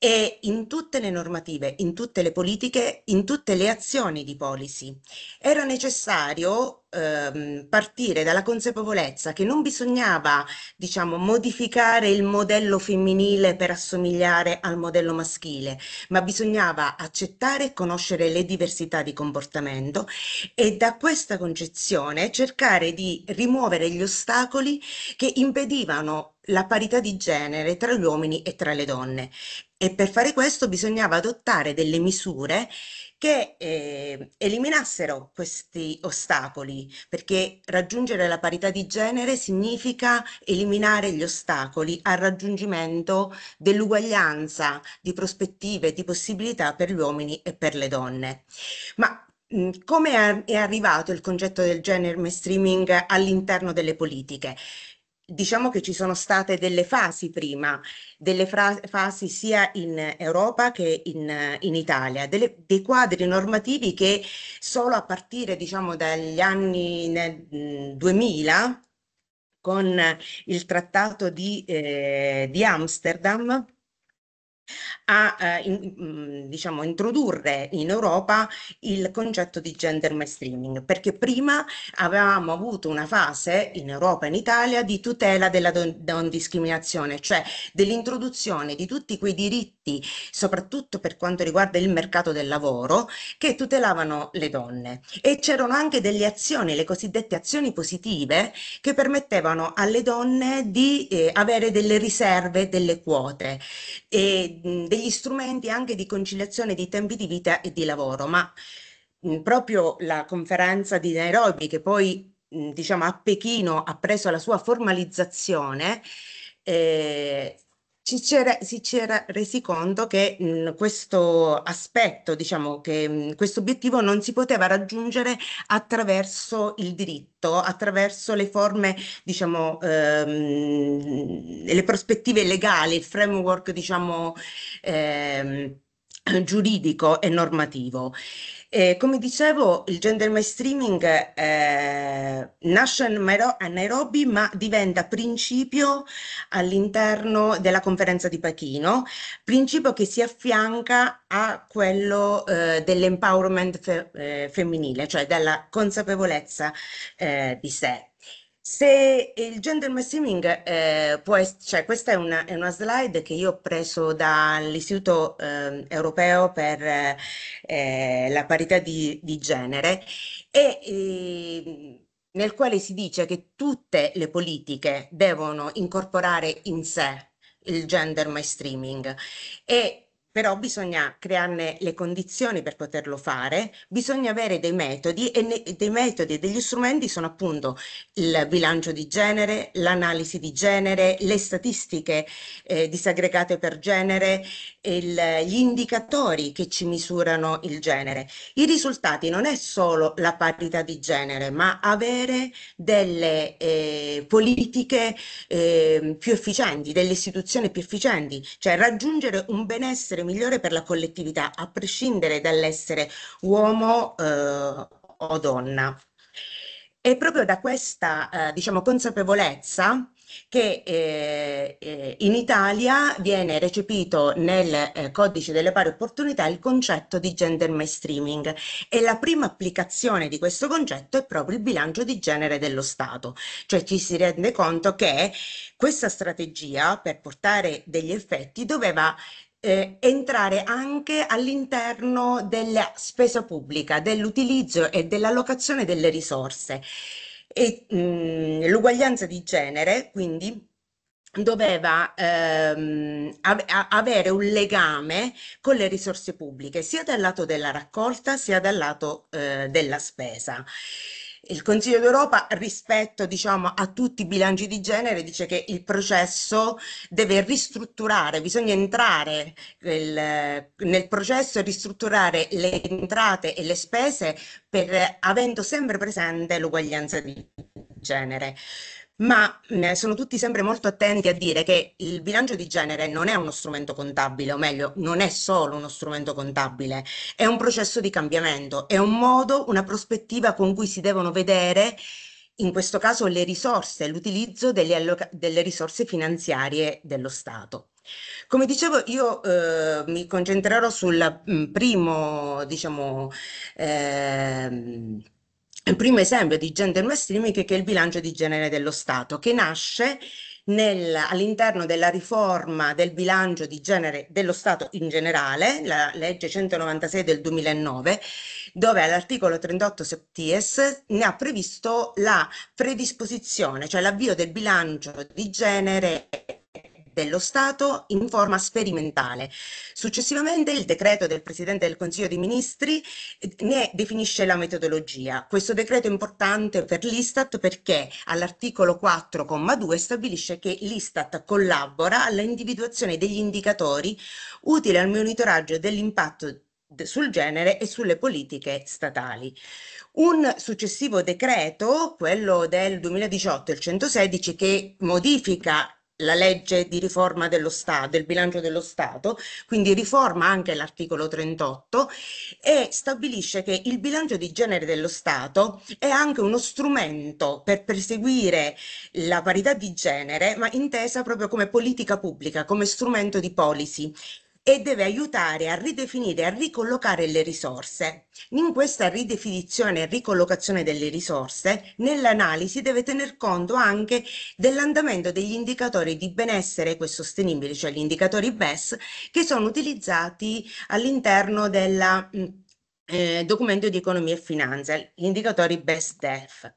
Speaker 7: e in tutte le normative, in tutte le politiche, in tutte le azioni di policy. Era necessario Ehm, partire dalla consapevolezza che non bisognava, diciamo, modificare il modello femminile per assomigliare al modello maschile, ma bisognava accettare e conoscere le diversità di comportamento e da questa concezione cercare di rimuovere gli ostacoli che impedivano la parità di genere tra gli uomini e tra le donne. E per fare questo bisognava adottare delle misure che eh, eliminassero questi ostacoli, perché raggiungere la parità di genere significa eliminare gli ostacoli al raggiungimento dell'uguaglianza di prospettive, di possibilità per gli uomini e per le donne. Ma mhmm, come è arrivato il concetto del gender mainstreaming all'interno delle politiche? diciamo che ci sono state delle fasi prima, delle fasi sia in Europa che in, in Italia, delle, dei quadri normativi che solo a partire diciamo, dagli anni 2000 con il trattato di, eh, di Amsterdam a eh, in, mm, diciamo, introdurre in Europa il concetto di gender mainstreaming, perché prima avevamo avuto una fase in Europa e in Italia di tutela della non discriminazione, cioè dell'introduzione di tutti quei diritti, soprattutto per quanto riguarda il mercato del lavoro, che tutelavano le donne. E c'erano anche delle azioni, le cosiddette azioni positive, che permettevano alle donne di eh, avere delle riserve, delle quote. E degli strumenti anche di conciliazione di tempi di vita e di lavoro, ma mh, proprio la conferenza di Nairobi che poi mh, diciamo a Pechino ha preso la sua formalizzazione eh, ci era, si era resi conto che mh, mhmm, questo aspetto, diciamo che mhmm, questo obiettivo non si poteva raggiungere attraverso il diritto, attraverso le forme, diciamo, ehm, le prospettive legali, il framework, diciamo, ehm, giuridico e normativo. Eh, come dicevo, il gender mainstreaming eh, nasce a Nairobi ma diventa principio all'interno della conferenza di Pechino, principio che si affianca a quello eh, dell'empowerment fe eh, femminile, cioè della consapevolezza eh, di sé. Se il gender mainstreaming eh, può essere, cioè questa è una, è una, slide che io ho preso dall'Istituto eh, Europeo per eh, la parità di, di genere e ehm, nel quale si dice che tutte le politiche devono incorporare in sé il gender mainstreaming e però bisogna crearne le condizioni per poterlo fare, bisogna avere dei metodi e dei metodi e degli strumenti sono appunto il bilancio di genere, l'analisi di genere, le statistiche eh, disaggregate per genere, il, gli indicatori che ci misurano il genere. I risultati non è solo la parità di genere, ma avere delle eh, politiche eh, più efficienti, delle istituzioni più efficienti, cioè raggiungere un benessere migliore per la collettività, a prescindere dall'essere uomo eh, o donna. E proprio da questa, eh, diciamo, consapevolezza che eh, eh, in Italia viene recepito nel eh, codice delle pari opportunità il concetto di gender mainstreaming e la prima applicazione di questo concetto è proprio il bilancio di genere dello Stato, cioè ci si rende conto che questa strategia per portare degli effetti doveva eh, entrare anche all'interno della spesa pubblica, dell'utilizzo e dell'allocazione delle risorse e mm, l'uguaglianza di genere, quindi doveva ehm, av- avere un legame con le risorse pubbliche, sia dal lato della raccolta sia dal lato eh, della spesa il Consiglio d'Europa rispetto diciamo, a tutti i bilanci di genere dice che il processo deve ristrutturare, bisogna entrare nel, nel processo e ristrutturare le entrate e le spese per, avendo sempre presente l'uguaglianza di genere ma mh, sono tutti sempre molto attenti a dire che il bilancio di genere non è uno strumento contabile, o meglio, non è solo uno strumento contabile, è un processo di cambiamento, è un modo, una prospettiva con cui si devono vedere in questo caso le risorse, l'utilizzo delle, delle, risorse finanziarie dello Stato. Come dicevo, io eh, mi concentrerò sul primo, diciamo, eh, il primo esempio di gender mass streaming che è il bilancio di genere dello Stato, che nasce all'interno della riforma del bilancio di genere dello Stato in generale, la legge 196 del 2009, dove all'articolo 38 septies ne ha previsto la predisposizione, cioè l'avvio del bilancio di genere dello Stato in forma sperimentale. Successivamente il decreto del Presidente del Consiglio dei Ministri eh, ne definisce la metodologia. Questo decreto è importante per l'Istat perché all'articolo 4,2 stabilisce che l'Istat collabora all'individuazione degli indicatori utili al monitoraggio dell'impatto sul genere e sulle politiche statali. Un successivo decreto, quello del 2018, il 116, che modifica la legge di riforma dello Stato, del bilancio dello Stato, quindi riforma anche l'articolo 38 e stabilisce che il bilancio di genere dello Stato è anche uno strumento per perseguire la parità di genere, ma intesa proprio come politica pubblica, come strumento di policy e deve aiutare a ridefinire, e a ricollocare le risorse. In questa ridefinizione e ricollocazione delle risorse, nell'analisi deve tener conto anche dell'andamento degli indicatori di benessere ecosostenibile, cioè gli indicatori BES, che sono utilizzati all'interno del mm, eh, documento di economia e finanza, gli indicatori BES-DEF.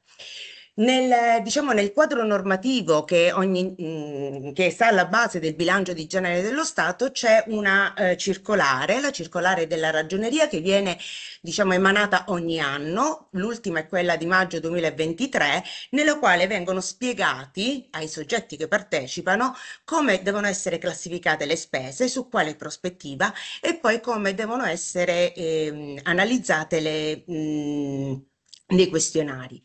Speaker 7: Nel, diciamo, nel quadro normativo che, ogni, mm, che, sta alla base del bilancio di genere dello Stato c'è una eh, circolare, la circolare della ragioneria che viene diciamo, emanata ogni anno, l'ultima è quella di maggio 2023, nella quale vengono spiegati ai soggetti che partecipano come devono essere classificate le spese, su quale prospettiva e poi come devono essere eh, analizzate le... Mh, mm, dei questionari.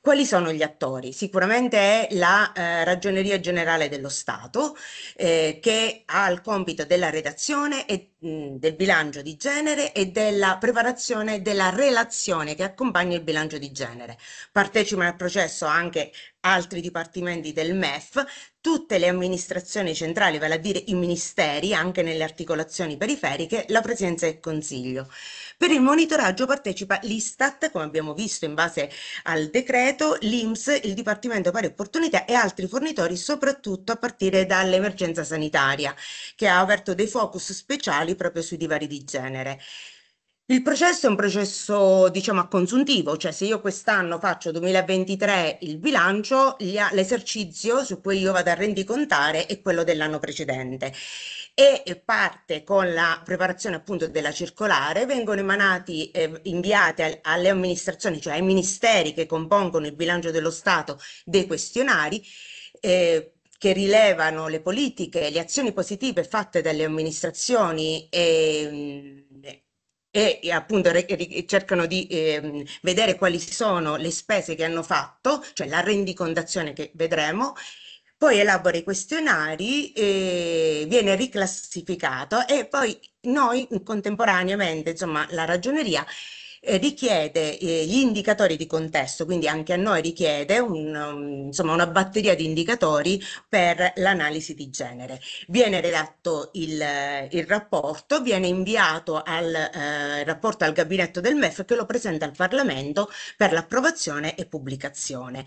Speaker 7: Quali sono gli attori? Sicuramente è la eh, Ragioneria Generale dello Stato eh, che ha il compito della redazione e, mh, mm, del bilancio di genere e della preparazione della relazione che accompagna il bilancio di genere. Partecipano al processo anche altri dipartimenti del MEF, tutte le amministrazioni centrali, vale a dire i ministeri, anche nelle articolazioni periferiche, la Presidenza del Consiglio. Per il monitoraggio partecipa l'Istat, come abbiamo visto in base al decreto, l'Inps, il Dipartimento Pari Opportunità e altri fornitori, soprattutto a partire dall'emergenza sanitaria, che ha aperto dei focus speciali proprio sui divari di genere. Il processo è un processo, diciamo, a consuntivo, cioè se io quest'anno faccio 2023 il bilancio, l'esercizio su cui io vado a rendicontare è quello dell'anno precedente e parte con la preparazione appunto della circolare, vengono emanati, eh, inviate alle amministrazioni, cioè ai ministeri che compongono il bilancio dello Stato, dei questionari. Eh, che rilevano le politiche, le azioni positive fatte dalle amministrazioni e, mm, e appunto cercano di eh, vedere quali sono le spese che hanno fatto, cioè la rendicondazione che vedremo, poi elabora i questionari, e viene riclassificato e poi noi contemporaneamente, insomma, la ragioneria eh, richiede eh, gli indicatori di contesto, quindi anche a noi richiede un, insomma, una batteria di indicatori per l'analisi di genere. Viene redatto il, il rapporto, viene inviato al eh, rapporto al gabinetto del MEF che lo presenta al Parlamento per l'approvazione e pubblicazione.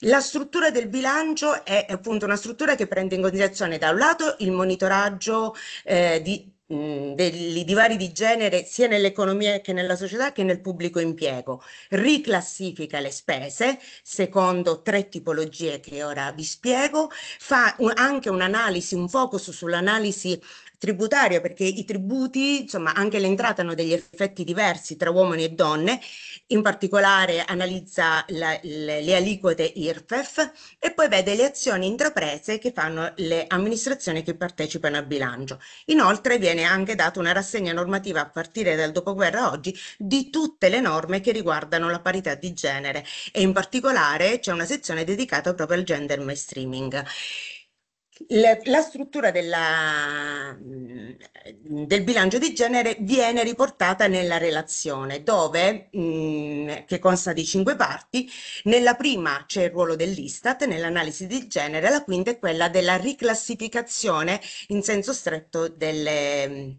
Speaker 7: La struttura del bilancio è appunto una struttura che prende in considerazione da un lato il monitoraggio eh, di dei divari di genere sia nell'economia che nella società che nel pubblico impiego, riclassifica le spese secondo tre tipologie che ora vi spiego, fa un, anche un'analisi, un focus sull'analisi tributaria perché i tributi, insomma anche l'entrata hanno degli effetti diversi tra uomini e donne in particolare analizza la, le, le aliquote IRPEF e poi vede le azioni intraprese che fanno le amministrazioni che partecipano al bilancio. Inoltre viene anche data una rassegna normativa a partire dal dopoguerra oggi di tutte le norme che riguardano la parità di genere e in particolare c'è una sezione dedicata proprio al gender mainstreaming la struttura della, mm, del bilancio di genere viene riportata nella relazione dove, mh, mm, che consta di cinque parti, nella prima c'è il ruolo dell'Istat nell'analisi di genere, la quinta è quella della riclassificazione in senso stretto delle, mm,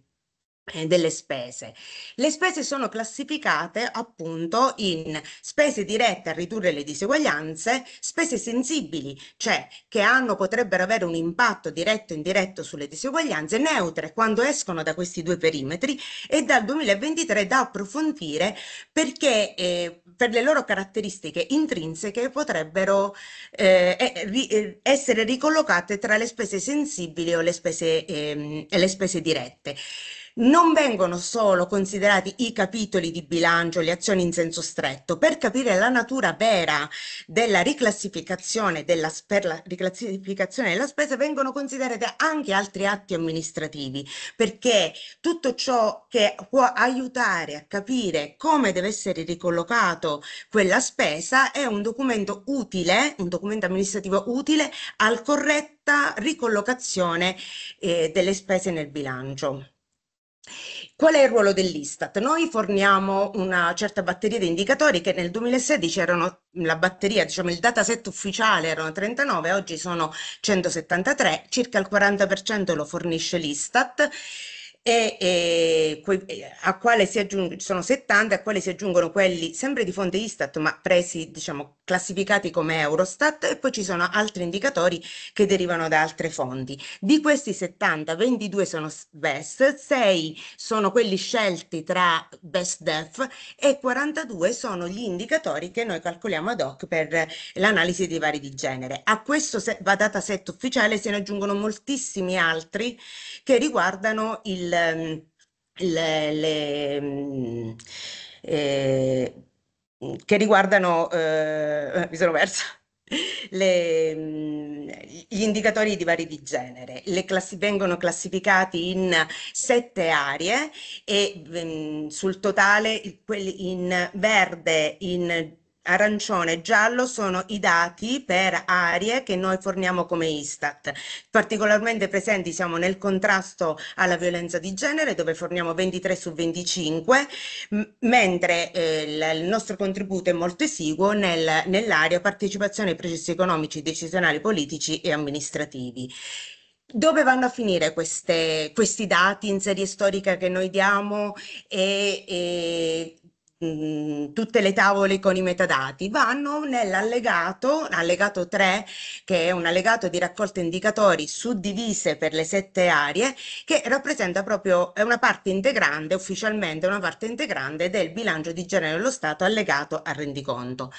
Speaker 7: eh, delle spese. Le spese sono classificate appunto in spese dirette a ridurre le diseguaglianze, spese sensibili, cioè che hanno, potrebbero avere un impatto diretto o indiretto sulle diseguaglianze, neutre quando escono da questi due perimetri e dal 2023 da approfondire perché eh, per le loro caratteristiche intrinseche potrebbero eh, ri, eh, essere ricollocate tra le spese sensibili o le spese, eh, le spese dirette non vengono solo considerati i capitoli di bilancio, le azioni in senso stretto, per capire la natura vera della riclassificazione della, per la riclassificazione della spesa vengono considerati anche altri atti amministrativi, perché tutto ciò che può aiutare a capire come deve essere ricollocato quella spesa è un documento utile, un documento amministrativo utile al corretta ricollocazione eh, delle spese nel bilancio. Qual è il ruolo dell'Istat? Noi forniamo una certa batteria di indicatori che nel 2016 erano la batteria, diciamo il dataset ufficiale erano 39, oggi sono 173, circa il 40% lo fornisce l'Istat e, e que, a quale si aggiungono, sono 70, a quale si aggiungono quelli sempre di fonte Istat, ma presi, diciamo, classificati come Eurostat, e poi ci sono altri indicatori che derivano da altre fonti. Di questi 70, 22 sono best, 6 sono quelli scelti tra best def e 42 sono gli indicatori che noi calcoliamo ad hoc per l'analisi dei vari di genere. A questo dataset ufficiale se ne aggiungono moltissimi altri che riguardano il il, ehm, le, mm, eh, che riguardano, eh, eh mi sono persa, le, mm, gli indicatori di vari di genere. Classi, vengono classificati in sette aree e mm, sul totale in verde, in arancione e giallo sono i dati per aree che noi forniamo come Istat. Particolarmente presenti siamo nel contrasto alla violenza di genere dove forniamo 23 su 25, mentre eh, il nostro contributo è molto esiguo nel, nell'area partecipazione ai processi economici, decisionali, politici e amministrativi. Dove vanno a finire queste, questi dati in serie storica che noi diamo e, e Mm, tutte le tavole con i metadati, vanno nell'allegato, allegato 3, che è un allegato di raccolta indicatori suddivise per le sette aree, che rappresenta proprio, una parte integrante, ufficialmente una parte integrante del bilancio di genere dello Stato allegato al rendiconto.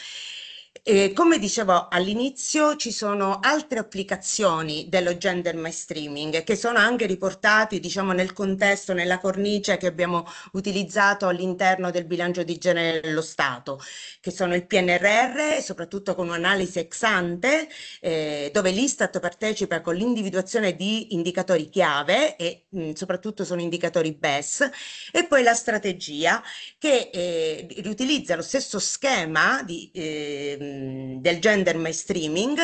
Speaker 7: Eh, come dicevo all'inizio, ci sono altre applicazioni dello gender mainstreaming che sono anche riportati diciamo, nel contesto, nella cornice che abbiamo utilizzato all'interno del bilancio di genere dello Stato, che sono il PNRR, soprattutto con un'analisi ex ante, eh, dove l'Istat partecipa con l'individuazione di indicatori chiave e mh, mm, soprattutto sono indicatori BES, e poi la strategia che eh, riutilizza lo stesso schema di eh, mh, del gender mainstreaming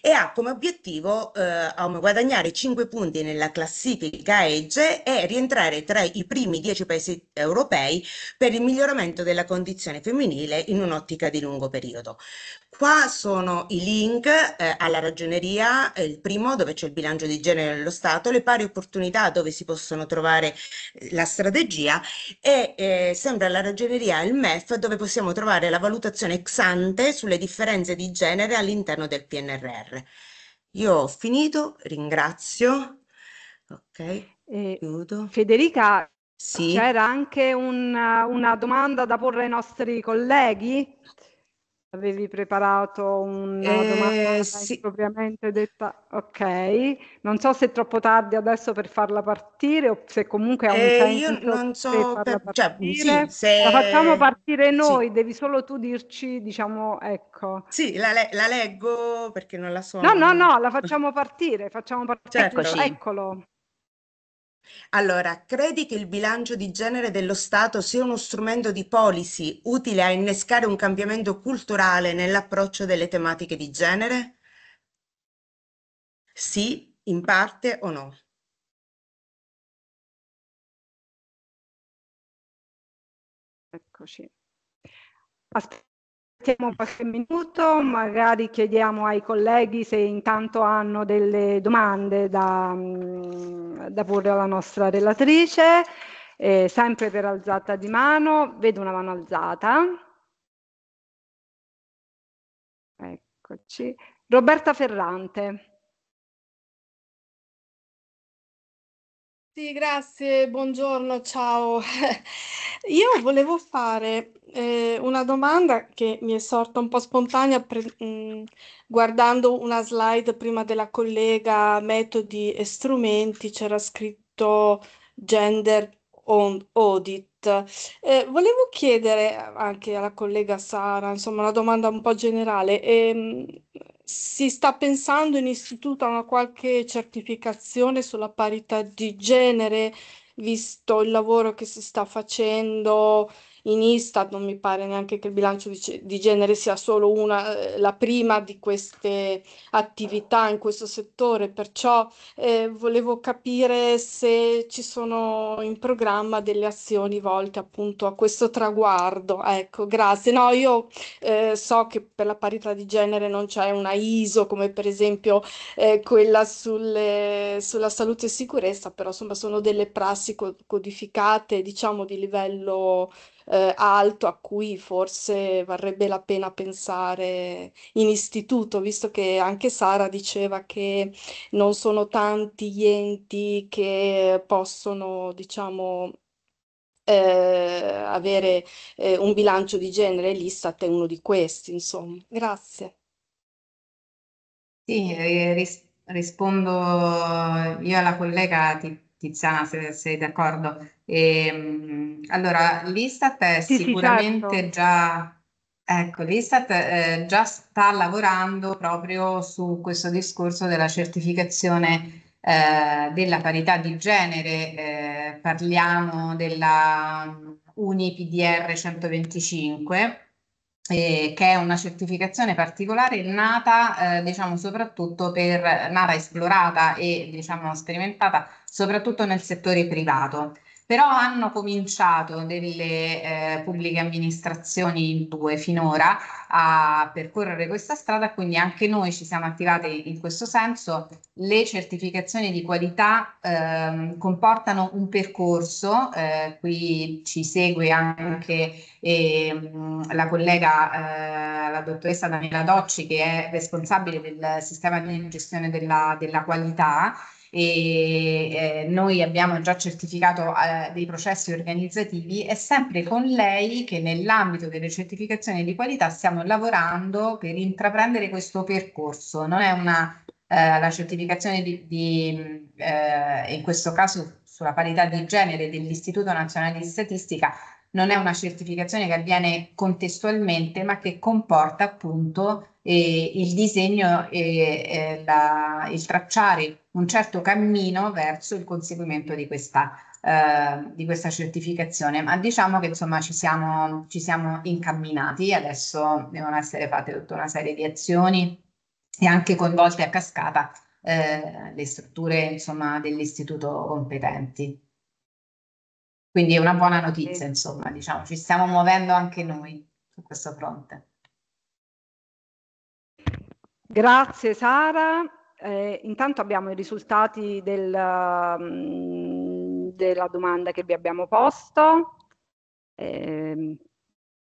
Speaker 7: e ha come obiettivo eh, guadagnare 5 punti nella classifica EGE e rientrare tra i primi 10 paesi europei per il miglioramento della condizione femminile in un'ottica di lungo periodo. Qua sono i link eh, alla ragioneria, eh, il primo dove c'è il bilancio di genere dello Stato, le pari opportunità dove si possono trovare eh, la strategia e eh, sembra la ragioneria il MEF dove possiamo trovare la valutazione ex ante sulle differenze di genere all'interno del PNRR. Io ho finito,
Speaker 2: ringrazio. Ok, eh, chiudo. Federica, sì. c'era anche una, una domanda da porre ai nostri colleghi? Avevi preparato una Ehm, domanda eh, sì. impropriamente detta okay. Non so se è troppo tardi adesso per farla partire o se comunque ha un Ehm, io non so farla per cioè, sì, partire. La facciamo se partire sì. noi, devi solo tu dirci, diciamo ecco. Sì, la le la leggo perché non la so. No, no, no, la facciamo partire, facciamo certo. partire Certo. Eccoci. eccolo. Allora, credi che il bilancio
Speaker 7: di genere dello Stato sia uno strumento di policy utile a innescare un cambiamento
Speaker 1: culturale nell'approccio delle tematiche di genere? Sì, in parte o no? Eccoci. Aspetta.
Speaker 2: Aspettiamo qualche minuto, magari chiediamo ai colleghi se intanto hanno delle domande da, mm, da porre alla nostra relatrice, eh, sempre per alzata di mano, vedo una mano alzata.
Speaker 1: Eccoci. Roberta Ferrante. Sì, grazie, buongiorno,
Speaker 8: ciao. Io volevo fare eh, una domanda che mi è sorta un po' spontanea pre- mh, mm, guardando una slide prima della collega metodi e strumenti, c'era scritto gender on- audit. Eh, volevo chiedere eh, anche alla collega Sara, insomma, una domanda un po' generale. E, ehm, si sta pensando in istituto a una qualche certificazione sulla parità di genere, visto il lavoro che si sta facendo in Istat non mi pare neanche che il bilancio di, di genere sia solo una, eh, la prima di queste attività in questo settore, perciò eh, volevo capire se ci sono in programma delle azioni volte appunto a questo traguardo. Ecco, grazie. No, io eh, so che per la parità di genere non c'è una ISO come per esempio eh, quella sulle, sulla salute e sicurezza, però insomma sono delle prassi codificate diciamo di livello eh, alto a cui forse varrebbe la pena pensare in istituto, visto che anche Sara diceva che non sono tanti gli enti che possono, diciamo, eh, avere eh, un bilancio di genere, l'Istat è uno di questi, insomma. Grazie.
Speaker 4: Sì, eh, rispondo io alla collega Tippi Tiziana, se sei d'accordo. E, ehm, allora, l'Istat è sì, sicuramente sì, certo. già, ecco, l'Istat eh, già sta lavorando proprio su questo discorso della certificazione eh, della parità di genere. Eh, parliamo della um, UniPDR 125 eh, che è una certificazione particolare nata, eh, diciamo, soprattutto per nata esplorata e diciamo sperimentata soprattutto nel settore privato però hanno cominciato delle eh, pubbliche amministrazioni in due finora a percorrere questa strada, quindi anche noi ci siamo attivati in questo senso. Le certificazioni di qualità eh, comportano un percorso, eh, qui ci segue anche ehm, la collega, eh, la dottoressa Daniela Docci, che è responsabile del sistema di gestione della, della qualità e eh, noi abbiamo già certificato eh, dei processi organizzativi, è sempre con lei che nell'ambito delle certificazioni di qualità stiamo lavorando per intraprendere questo percorso. Non è una eh, la certificazione di, di eh, in questo caso sulla parità di genere dell'Istituto Nazionale di Statistica non è una certificazione che avviene contestualmente, ma che comporta appunto eh, il disegno e eh, la, il tracciare un certo cammino verso il conseguimento di questa, eh, di questa certificazione. Ma diciamo che insomma ci siamo, ci siamo incamminati, adesso devono essere fatte tutta una serie di azioni e anche coinvolte a cascata eh, le strutture insomma, dell'istituto competenti. Quindi è una buona notizia, insomma, diciamo, ci stiamo muovendo anche noi su questo fronte. Grazie Sara. Eh, intanto
Speaker 2: abbiamo i risultati del, mm, della domanda che vi abbiamo posto. Eh,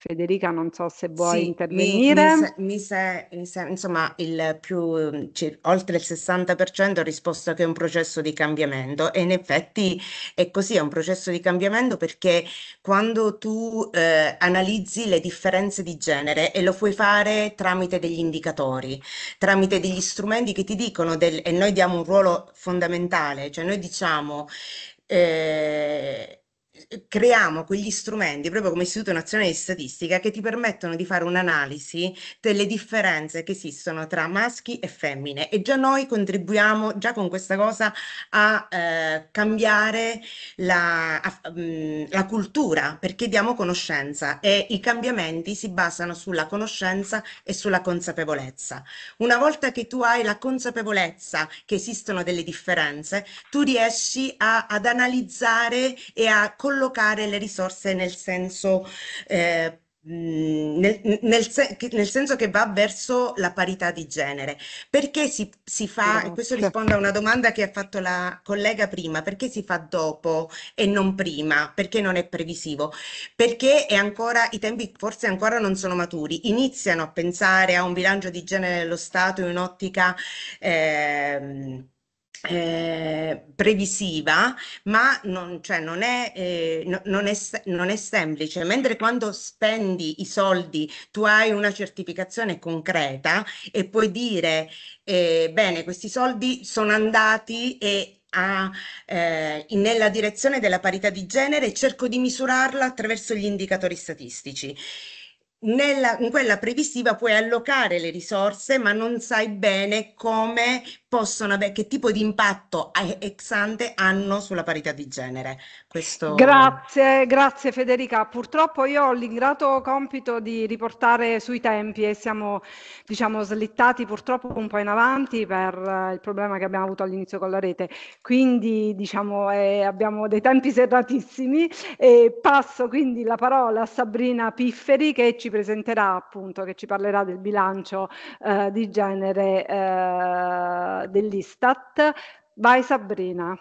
Speaker 2: Federica, non so se vuoi Sì, intervenire.
Speaker 7: mi, mi se- mi se- insomma, il più, oltre il 60% ha risposto che è un processo di cambiamento e in effetti è così, è un processo di cambiamento perché quando tu eh, analizzi le differenze di genere e lo puoi fare tramite degli indicatori, tramite degli strumenti che ti dicono del- e noi diamo un ruolo fondamentale, cioè noi diciamo... eh, creiamo quegli strumenti, proprio come Istituto Nazionale di Statistica, che ti permettono di fare un'analisi delle differenze che esistono tra maschi e femmine e già noi contribuiamo già con questa cosa a eh, cambiare la, a, mh, la cultura perché diamo conoscenza e i cambiamenti si basano sulla conoscenza e sulla consapevolezza. Una volta che tu hai la consapevolezza che esistono delle differenze, tu riesci a, ad analizzare e a conoscere collocare le risorse nel senso eh, nel, nel, nel, senso che va verso la parità di genere. Perché si, si fa, e questo risponde a una domanda che ha fatto la collega prima, perché si fa dopo e non prima? Perché non è previsivo? Perché è ancora, i tempi forse ancora non sono maturi, iniziano a pensare a un bilancio di genere dello Stato in un'ottica... Eh, eh, previsiva, ma non, cioè non, è, eh, no, non, è, non, è, semplice. Mentre quando spendi i soldi tu hai una certificazione concreta e puoi dire, eh, bene, questi soldi sono andati e a, eh, nella direzione della parità di genere e cerco di misurarla attraverso gli indicatori statistici nella, in quella previsiva puoi allocare le risorse, ma non sai bene come possono avere, che tipo di impatto ex ante hanno sulla parità di genere. Questo...
Speaker 2: Grazie, grazie Federica. Purtroppo io ho l'ingrato compito di riportare sui tempi e siamo diciamo slittati purtroppo un po' in avanti per eh, il problema che abbiamo avuto all'inizio con la rete. Quindi diciamo eh, abbiamo dei tempi serratissimi e passo quindi la parola a Sabrina Pifferi che ci ci presenterà appunto, che ci parlerà del bilancio eh, di genere eh, dell'Istat. Vai Sabrina.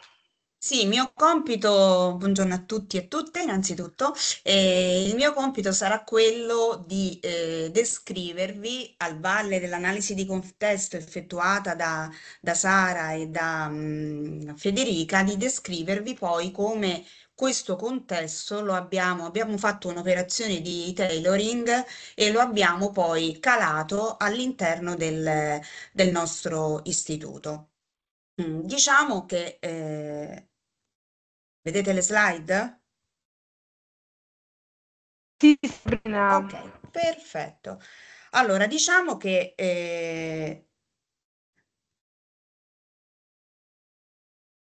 Speaker 9: Sì, il mio compito, buongiorno a tutti e tutte innanzitutto, eh, il mio compito sarà quello di eh, descrivervi al valle dell'analisi di contesto effettuata da, da Sara e da mh, mm, Federica, di descrivervi poi come questo contesto lo abbiamo, abbiamo fatto un'operazione di tailoring e lo abbiamo poi calato all'interno del, del nostro istituto. Mm, diciamo che, eh, vedete le slide?
Speaker 1: Sì, Sabrina. Ok, perfetto. Allora, diciamo che eh,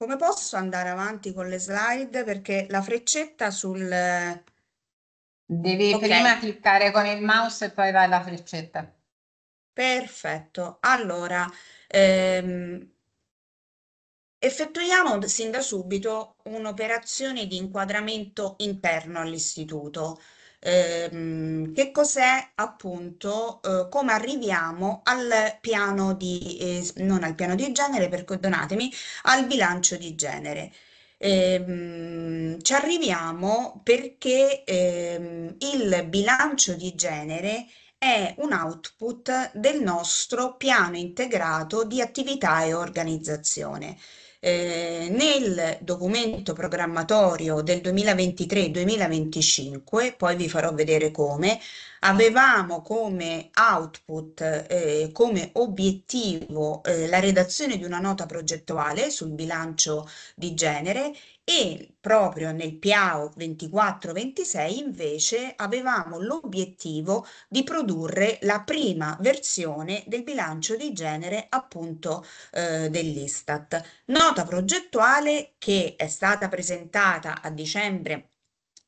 Speaker 9: Come posso andare avanti con le slide? Perché la freccetta sul...
Speaker 4: Devi okay. prima cliccare con il mouse e poi vai la freccetta.
Speaker 9: Perfetto. Allora, ehm, effettuiamo sin da subito un'operazione di inquadramento interno all'istituto ehm, che cos'è appunto, eh, come arriviamo al piano di, eh, non al piano di genere, perdonatemi, al bilancio di genere. Ehm, ci arriviamo perché ehm, il bilancio di genere è un output del nostro piano integrato di attività e organizzazione. Eh, nel documento programmatorio del 2023-2025, poi vi farò vedere come, avevamo come output, eh, come obiettivo eh, la redazione di una nota progettuale sul bilancio di genere e proprio nel PIAO 24-26 invece avevamo l'obiettivo di produrre la prima versione del bilancio di genere appunto eh, dell'Istat. Nota progettuale che è stata presentata a dicembre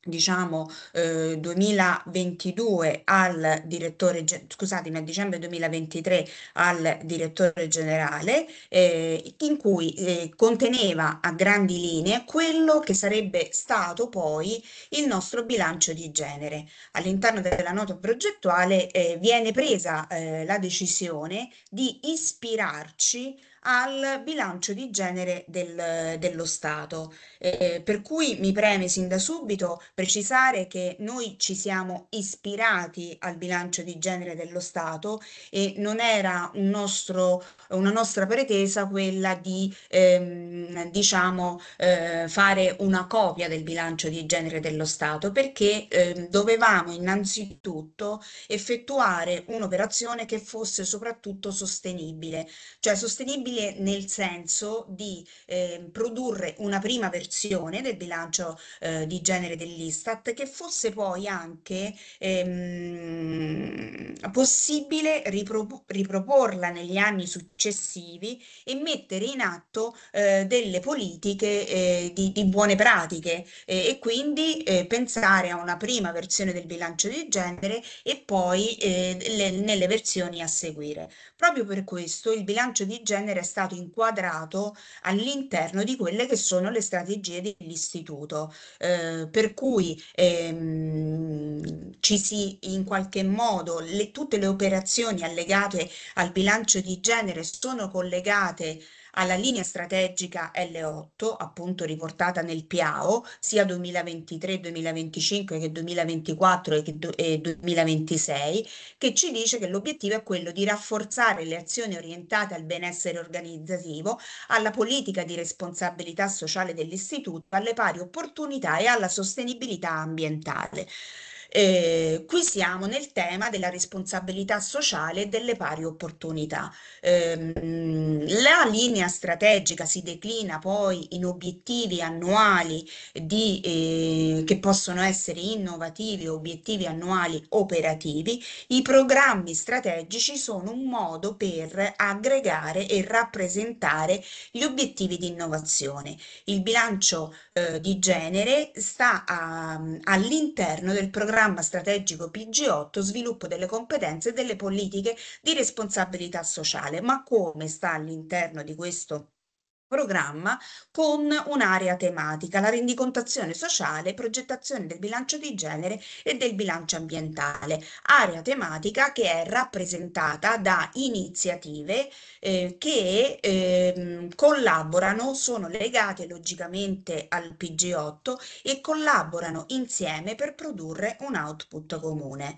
Speaker 9: diciamo eh, 2022 al direttore scusatemi a dicembre 2023 al direttore generale eh, in cui eh, conteneva a grandi linee quello che sarebbe stato poi il nostro bilancio di genere all'interno della nota progettuale eh, viene presa eh, la decisione di ispirarci al bilancio di genere del, dello Stato. Eh, per cui mi preme sin da subito precisare che noi ci siamo ispirati al bilancio di genere dello Stato e non era un nostro, una nostra pretesa quella di ehm, diciamo, eh, fare una copia del bilancio di genere dello Stato perché eh, dovevamo innanzitutto effettuare un'operazione che fosse soprattutto sostenibile, cioè sostenibile possibile nel senso di eh, produrre una prima versione del bilancio eh, di genere dell'Istat che fosse poi anche ehm, possibile ripro riproporla negli anni successivi e mettere in atto eh, delle politiche eh, di, di, buone pratiche e quindi eh, pensare a una prima versione del bilancio di genere e poi eh, le, nelle versioni a seguire. Proprio per questo il bilancio di genere è stato inquadrato all'interno di quelle che sono le strategie dell'istituto, eh, per cui ehm, ci si in qualche modo le, tutte le operazioni allegate al bilancio di genere sono collegate alla linea strategica L8, appunto riportata nel PIAO, sia 2023-2025 che 2024 e, 2026, che ci dice che l'obiettivo è quello di rafforzare le azioni orientate al benessere organizzativo, alla politica di responsabilità sociale dell'istituto, alle pari opportunità e alla sostenibilità ambientale. Eh, qui siamo nel tema della responsabilità sociale e delle pari opportunità. Eh, la linea strategica si declina poi in obiettivi annuali di, eh, che possono essere innovativi, obiettivi annuali operativi. I programmi strategici sono un modo per aggregare e rappresentare gli obiettivi di innovazione. Il bilancio eh, di genere sta a, all'interno del programma strategico PG8 sviluppo delle competenze e delle politiche di responsabilità sociale. Ma come sta all'interno di questo programma con un'area tematica, la rendicontazione sociale, progettazione del bilancio di genere e del bilancio ambientale, area tematica che è rappresentata da iniziative eh, che eh, collaborano, sono legate logicamente al PG8 e collaborano insieme per produrre un output comune.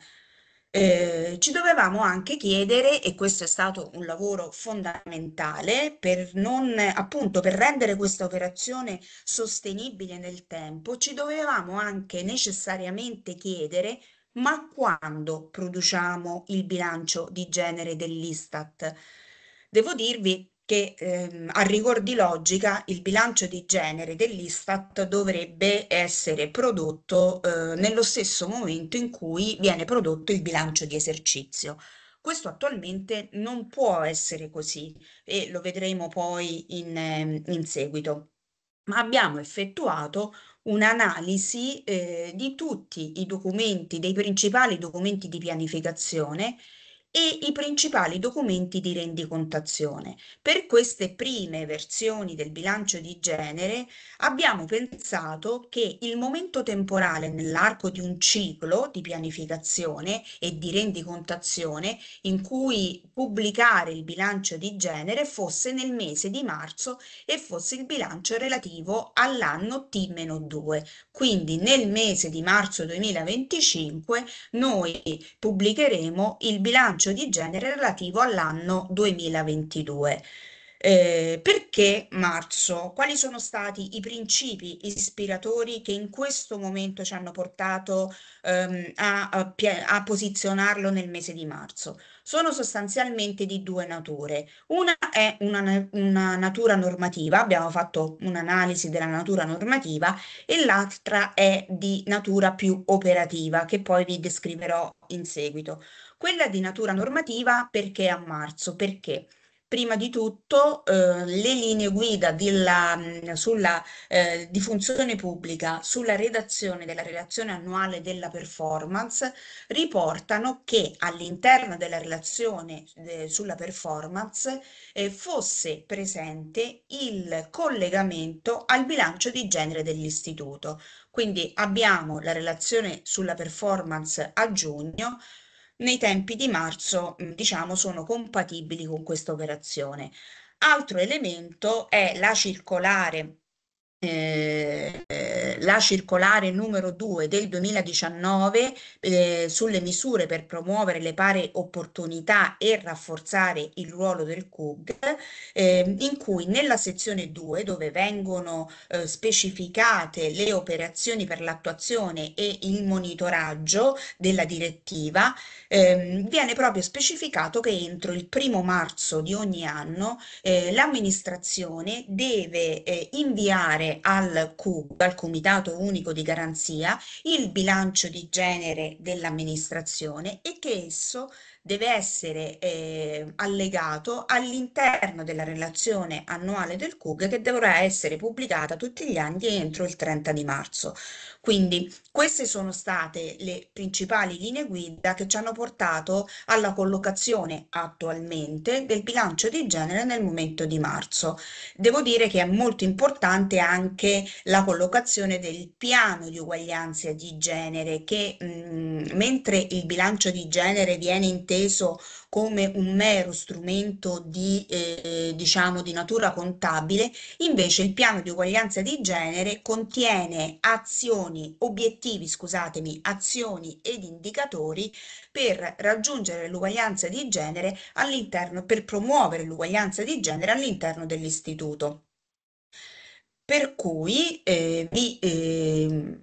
Speaker 9: Eh, ci dovevamo anche chiedere, e questo è stato un lavoro fondamentale per, non, appunto, per rendere questa operazione sostenibile nel tempo, ci dovevamo anche necessariamente chiedere ma quando produciamo il bilancio di genere dell'Istat? Devo dirvi che ehm, a rigor di logica il bilancio di genere dell'Istat dovrebbe essere prodotto eh, nello stesso momento in cui viene prodotto il bilancio di esercizio. Questo attualmente non può essere così e lo vedremo poi in, ehm, in seguito. Ma abbiamo effettuato un'analisi eh, di tutti i documenti, dei principali documenti di pianificazione e i principali documenti di rendicontazione. Per queste prime versioni del bilancio di genere abbiamo pensato che il momento temporale nell'arco di un ciclo di pianificazione e di rendicontazione in cui pubblicare il bilancio di genere fosse nel mese di marzo e fosse il bilancio relativo all'anno T-2. Quindi nel mese di marzo 2025 noi pubblicheremo il bilancio bilancio di genere relativo all'anno 2022. Eh, perché marzo? Quali sono stati i principi ispiratori che in questo momento ci hanno portato ehm, a, a, a, posizionarlo nel mese di marzo? Sono sostanzialmente di due nature. Una è una, una natura normativa, abbiamo fatto un'analisi della natura normativa, e l'altra è di natura più operativa, che poi vi descriverò in seguito. Quella di natura normativa perché a marzo? Perché? prima di tutto eh, le linee guida della, mm, sulla, eh, di funzione pubblica sulla redazione della relazione annuale della performance riportano che all'interno della relazione eh, sulla performance eh, fosse presente il collegamento al bilancio di genere dell'istituto. Quindi abbiamo la relazione sulla performance a giugno, nei tempi di marzo mm, diciamo, sono compatibili con questa operazione. Altro elemento è la circolare eh, eh, la circolare numero 2 del 2019 eh, sulle misure per promuovere le pari opportunità e rafforzare il ruolo del CUG, eh, in cui nella sezione 2, dove vengono eh, specificate le operazioni per l'attuazione e il monitoraggio della direttiva, ehm, viene proprio specificato che entro il primo marzo di ogni anno eh, l'amministrazione deve inviare riferire al CUG, al Comitato Unico di Garanzia, il bilancio di genere dell'amministrazione e che esso deve essere eh, allegato all'interno della relazione annuale del CUG che dovrà essere pubblicata tutti gli anni entro il 30 di marzo. Quindi queste sono state le principali linee guida che ci hanno portato alla collocazione attualmente del bilancio di genere nel momento di marzo. Devo dire che è molto importante anche la collocazione del piano di uguaglianza di genere che mh, mm, mentre il bilancio di genere viene inteso come un mero strumento di, eh, eh, diciamo, di natura contabile, invece il piano di uguaglianza di genere contiene azioni, obiettivi, scusatemi, azioni ed indicatori per raggiungere l'uguaglianza di genere all'interno, per promuovere l'uguaglianza di genere all'interno dell'istituto. Per cui eh, vi, eh,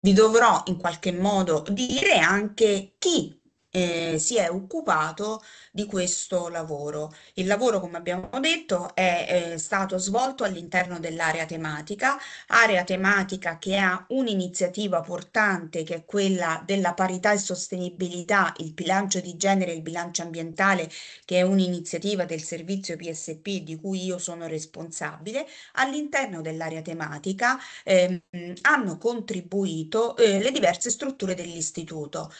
Speaker 9: vi dovrò in qualche modo dire anche chi eh, si è occupato di questo lavoro. Il lavoro, come abbiamo detto, è, è stato svolto all'interno dell'area tematica, area tematica che ha un'iniziativa portante che è quella della parità e sostenibilità, il bilancio di genere e il bilancio ambientale, che è un'iniziativa del servizio PSP di cui io sono responsabile, all'interno dell'area tematica eh, hanno contribuito eh, le diverse strutture dell'istituto.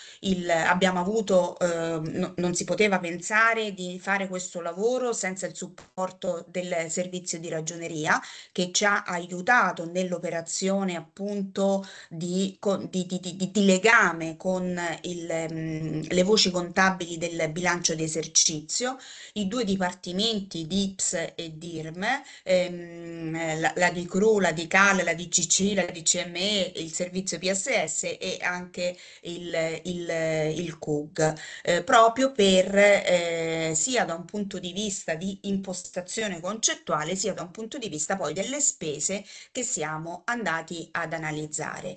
Speaker 9: abbiamo avuto dovuto, eh, no, non si poteva pensare di fare questo lavoro senza il supporto del servizio di ragioneria che ci ha aiutato nell'operazione appunto di, con, di, di, di legame con il, mh, ehm, le voci contabili del bilancio di esercizio, i due dipartimenti di IPS e DIRM, ehm, la, la di CRU, la di CAL, la di CC, la di CME, il servizio PSS e anche il, il, il CU. Bug, eh, proprio per eh, sia da un punto di vista di impostazione concettuale, sia da un punto di vista poi delle spese che siamo andati ad analizzare.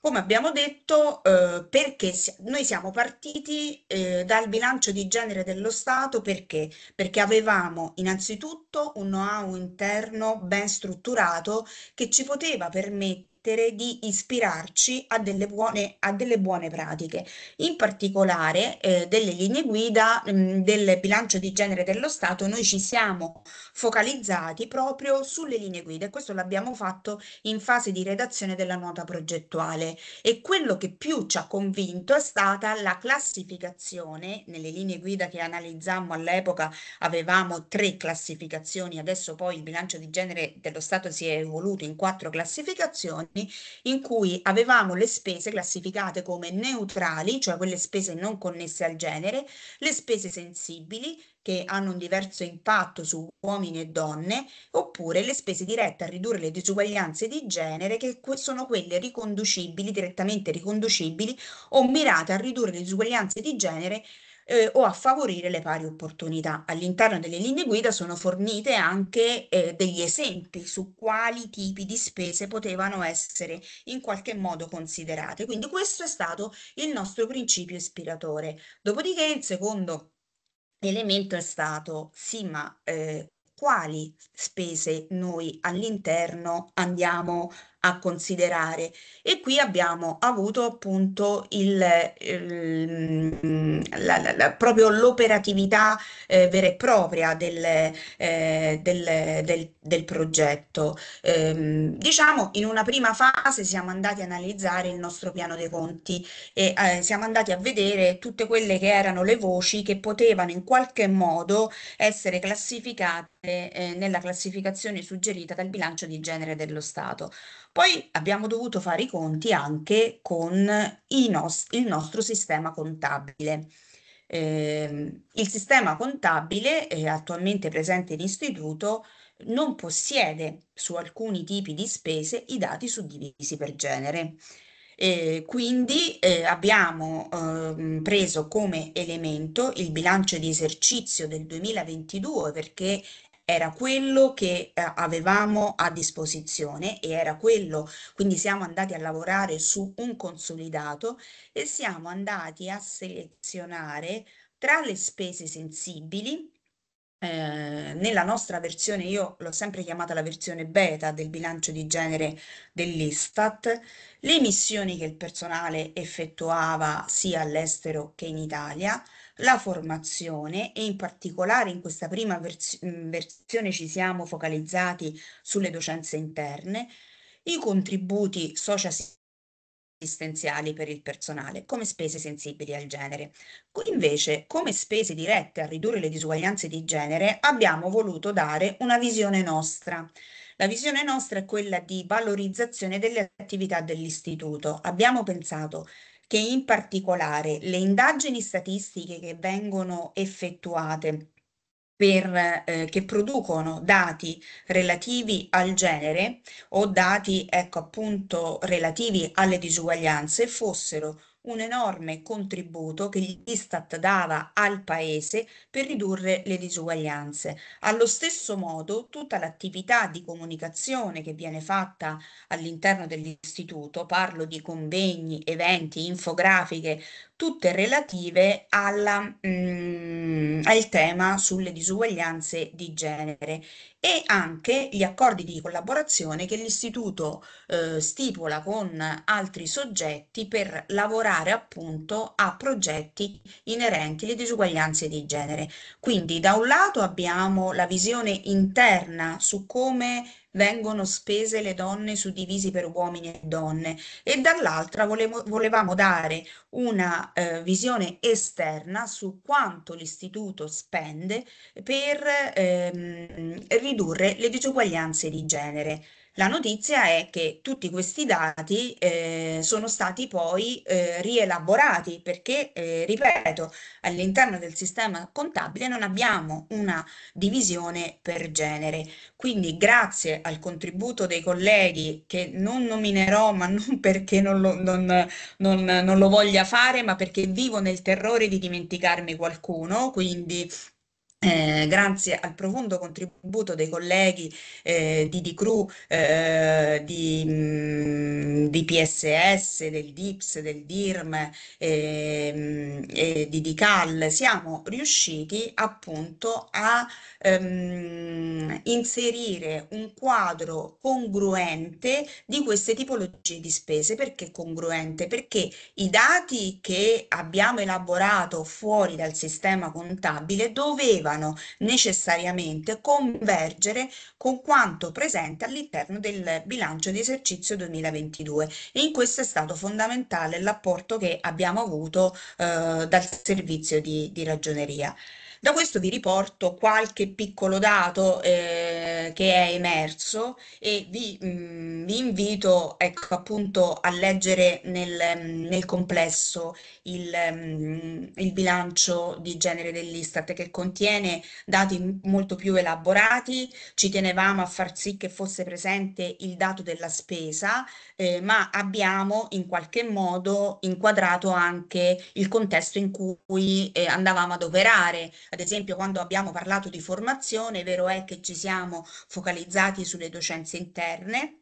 Speaker 9: Come abbiamo detto, eh, perché si noi siamo partiti eh, dal bilancio di genere dello Stato perché? Perché avevamo innanzitutto un know-how interno ben strutturato che ci poteva permettere permettere di ispirarci a delle buone, a delle buone pratiche, in particolare eh, delle linee guida mh, mm, del bilancio di genere dello Stato, noi ci siamo focalizzati proprio sulle linee guida e questo l'abbiamo fatto in fase di redazione della nota progettuale e quello che più ci ha convinto è stata la classificazione, nelle linee guida che analizzammo all'epoca avevamo tre classificazioni, adesso poi il bilancio di genere dello Stato si è evoluto in quattro classificazioni, anni in cui avevamo le spese classificate come neutrali, cioè quelle spese non connesse al genere, le spese sensibili, che hanno un diverso impatto su uomini e donne, oppure le spese dirette a ridurre le disuguaglianze di genere, che sono quelle riconducibili, direttamente riconducibili o mirate a ridurre le disuguaglianze di genere eh, o a favorire le pari opportunità. All'interno delle linee guida sono fornite anche eh, degli esempi su quali tipi di spese potevano essere in qualche modo considerate. Quindi questo è stato il nostro principio ispiratore. Dopodiché il secondo elemento è stato sì, ma eh, quali spese noi all'interno andiamo a considerare. E qui abbiamo avuto appunto il, il, ehm, la, la, la, proprio l'operatività eh, vera e propria del, eh, del, del, del progetto. Ehm, diciamo in una prima fase siamo andati a analizzare il nostro piano dei conti e eh, siamo andati a vedere tutte quelle che erano le voci che potevano in qualche modo essere classificate eh, nella classificazione suggerita dal bilancio di genere dello Stato. Poi abbiamo dovuto fare i conti anche con nos il nostro sistema contabile. Eh, il sistema contabile eh, attualmente presente in istituto non possiede su alcuni tipi di spese i dati suddivisi per genere. Eh, quindi eh, abbiamo eh, preso come elemento il bilancio di esercizio del 2022 perché era quello che eh, avevamo a disposizione e era quello, quindi siamo andati a lavorare su un consolidato e siamo andati a selezionare tra le spese sensibili eh, nella nostra versione, io l'ho sempre chiamata la versione beta del bilancio di genere dell'Istat, le missioni che il personale effettuava sia all'estero che in Italia, la formazione e in particolare in questa prima vers- mm, versione ci siamo focalizzati sulle docenze interne, i contributi socioassistenziali assistenziali per il personale come spese sensibili al genere. Invece, come spese dirette a ridurre le disuguaglianze di genere, abbiamo voluto dare una visione nostra. La visione nostra è quella di valorizzazione delle attività dell'istituto. Abbiamo pensato che in particolare le indagini statistiche che vengono effettuate per, eh, che producono dati relativi al genere o dati ecco, appunto relativi alle disuguaglianze fossero un enorme contributo che l'Istat dava al Paese per ridurre le disuguaglianze. Allo stesso modo, tutta l'attività di comunicazione che viene fatta all'interno dell'Istituto, parlo di convegni, eventi, infografiche, tutte relative alla, mh, mm, al tema sulle disuguaglianze di genere e anche gli accordi di collaborazione che l'Istituto eh, stipula con altri soggetti per lavorare appunto a progetti inerenti alle disuguaglianze di genere. Quindi da un lato abbiamo la visione interna su come vengono spese le donne suddivisi per uomini e donne e dall'altra volevamo dare una eh, visione esterna su quanto l'istituto spende per ehm, ridurre le disuguaglianze di genere. La notizia è che tutti questi dati eh, sono stati poi eh, rielaborati perché, eh, ripeto, all'interno del sistema contabile non abbiamo una divisione per genere. Quindi grazie al contributo dei colleghi che non nominerò, ma non perché non lo, non, non, non lo voglia fare, ma perché vivo nel terrore di dimenticarmi qualcuno, quindi eh, grazie al profondo contributo dei colleghi eh, di DICRU, eh, di, mh, mm, di, PSS, del DIPS, del DIRM ehm, e di DICAL, siamo riusciti appunto a ehm, inserire un quadro congruente di queste tipologie di spese. Perché congruente? Perché i dati che abbiamo elaborato fuori dal sistema contabile dovevano necessariamente convergere con quanto presente all'interno del bilancio di esercizio 2022 e in questo è stato fondamentale l'apporto che abbiamo avuto eh, dal servizio di, di ragioneria. Da questo vi riporto qualche piccolo dato eh, che è emerso e vi, mh, mm, vi invito ecco, appunto a leggere nel, mm, nel complesso il, mh, mm, il, bilancio di genere dell'Istat che contiene dati molto più elaborati, ci tenevamo a far sì che fosse presente il dato della spesa, eh, ma abbiamo in qualche modo inquadrato anche il contesto in cui eh, andavamo ad operare ad esempio quando abbiamo parlato di formazione, vero è che ci siamo focalizzati sulle docenze interne,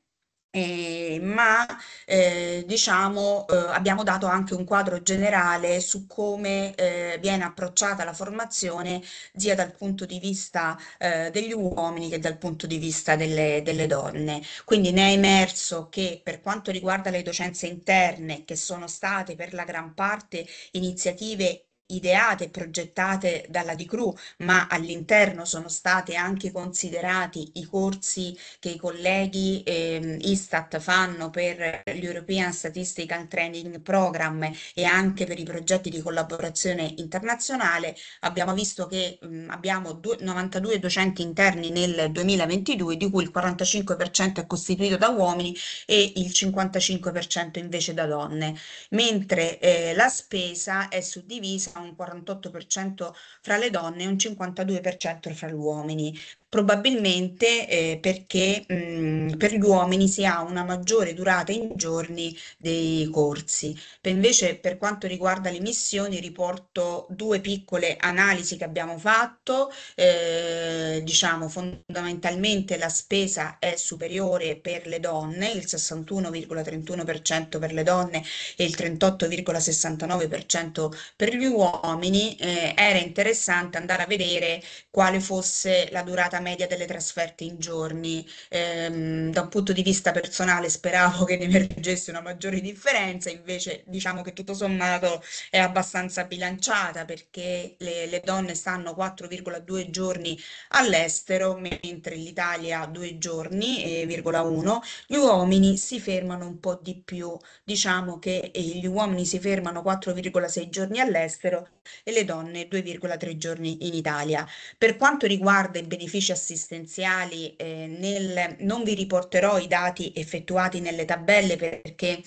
Speaker 9: eh, ma eh, diciamo eh, abbiamo dato anche un quadro generale su come eh, viene approcciata la formazione sia dal punto di vista eh, degli uomini che dal punto di vista delle, delle, donne. Quindi ne è emerso che per quanto riguarda le docenze interne, che sono state per la gran parte iniziative ideate e progettate dalla DICRU, ma all'interno sono state anche considerati i corsi che i colleghi eh, ISTAT fanno per l'European Statistical Training Program e anche per i progetti di collaborazione internazionale, abbiamo visto che mh, mm, abbiamo 92 docenti interni nel 2022, di cui il 45% è costituito da uomini e il 55% invece da donne, mentre eh, la spesa è suddivisa un 48% fra le donne e un 52% fra gli uomini probabilmente eh, perché mh, mhmm, per gli uomini si ha una maggiore durata in giorni dei corsi. Per invece per quanto riguarda le missioni riporto due piccole analisi che abbiamo fatto, eh, diciamo fondamentalmente la spesa è superiore per le donne, il 61,31% per le donne e il 38,69% per gli uomini, eh, era interessante andare a vedere quale fosse la durata media delle trasferte in giorni. Ehm, da un punto di vista personale speravo che ne emergesse una maggiore differenza, invece diciamo che tutto sommato è abbastanza bilanciata perché le, le donne stanno 4,2 giorni all'estero, mentre l'Italia 2 giorni, eh, 1. gli uomini si fermano un po' di più, diciamo che eh, gli uomini si fermano 4,6 giorni all'estero e le donne 2,3 giorni in Italia. Per quanto riguarda i benefici assistenziali, eh, nel, non vi riporterò i dati effettuati nelle tabelle perché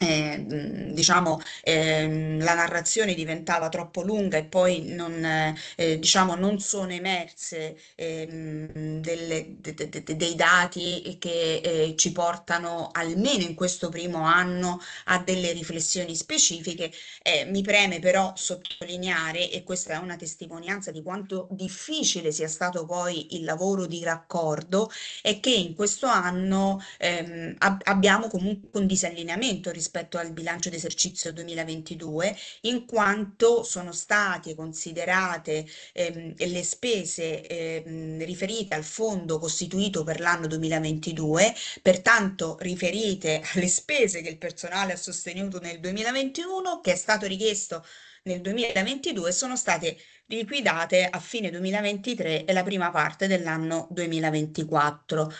Speaker 4: eh,
Speaker 9: diciamo, ehm, la narrazione diventava troppo lunga e poi non, eh, eh diciamo, non sono emerse ehm, delle, de, de, de, dei dati che eh, ci portano, almeno in questo primo anno, a delle riflessioni specifiche. Eh, mi preme però sottolineare, e questa è una testimonianza di quanto difficile sia stato poi il lavoro di raccordo, è che in questo anno ehm, ab abbiamo comunque un disallineamento rispetto rispetto al bilancio d'esercizio 2022, in quanto sono state considerate ehm, le spese ehm, riferite al fondo costituito per l'anno 2022, pertanto riferite alle spese che il personale ha sostenuto nel 2021, che è stato richiesto nel 2022 sono state liquidate a fine 2023 e la prima parte dell'anno 2024.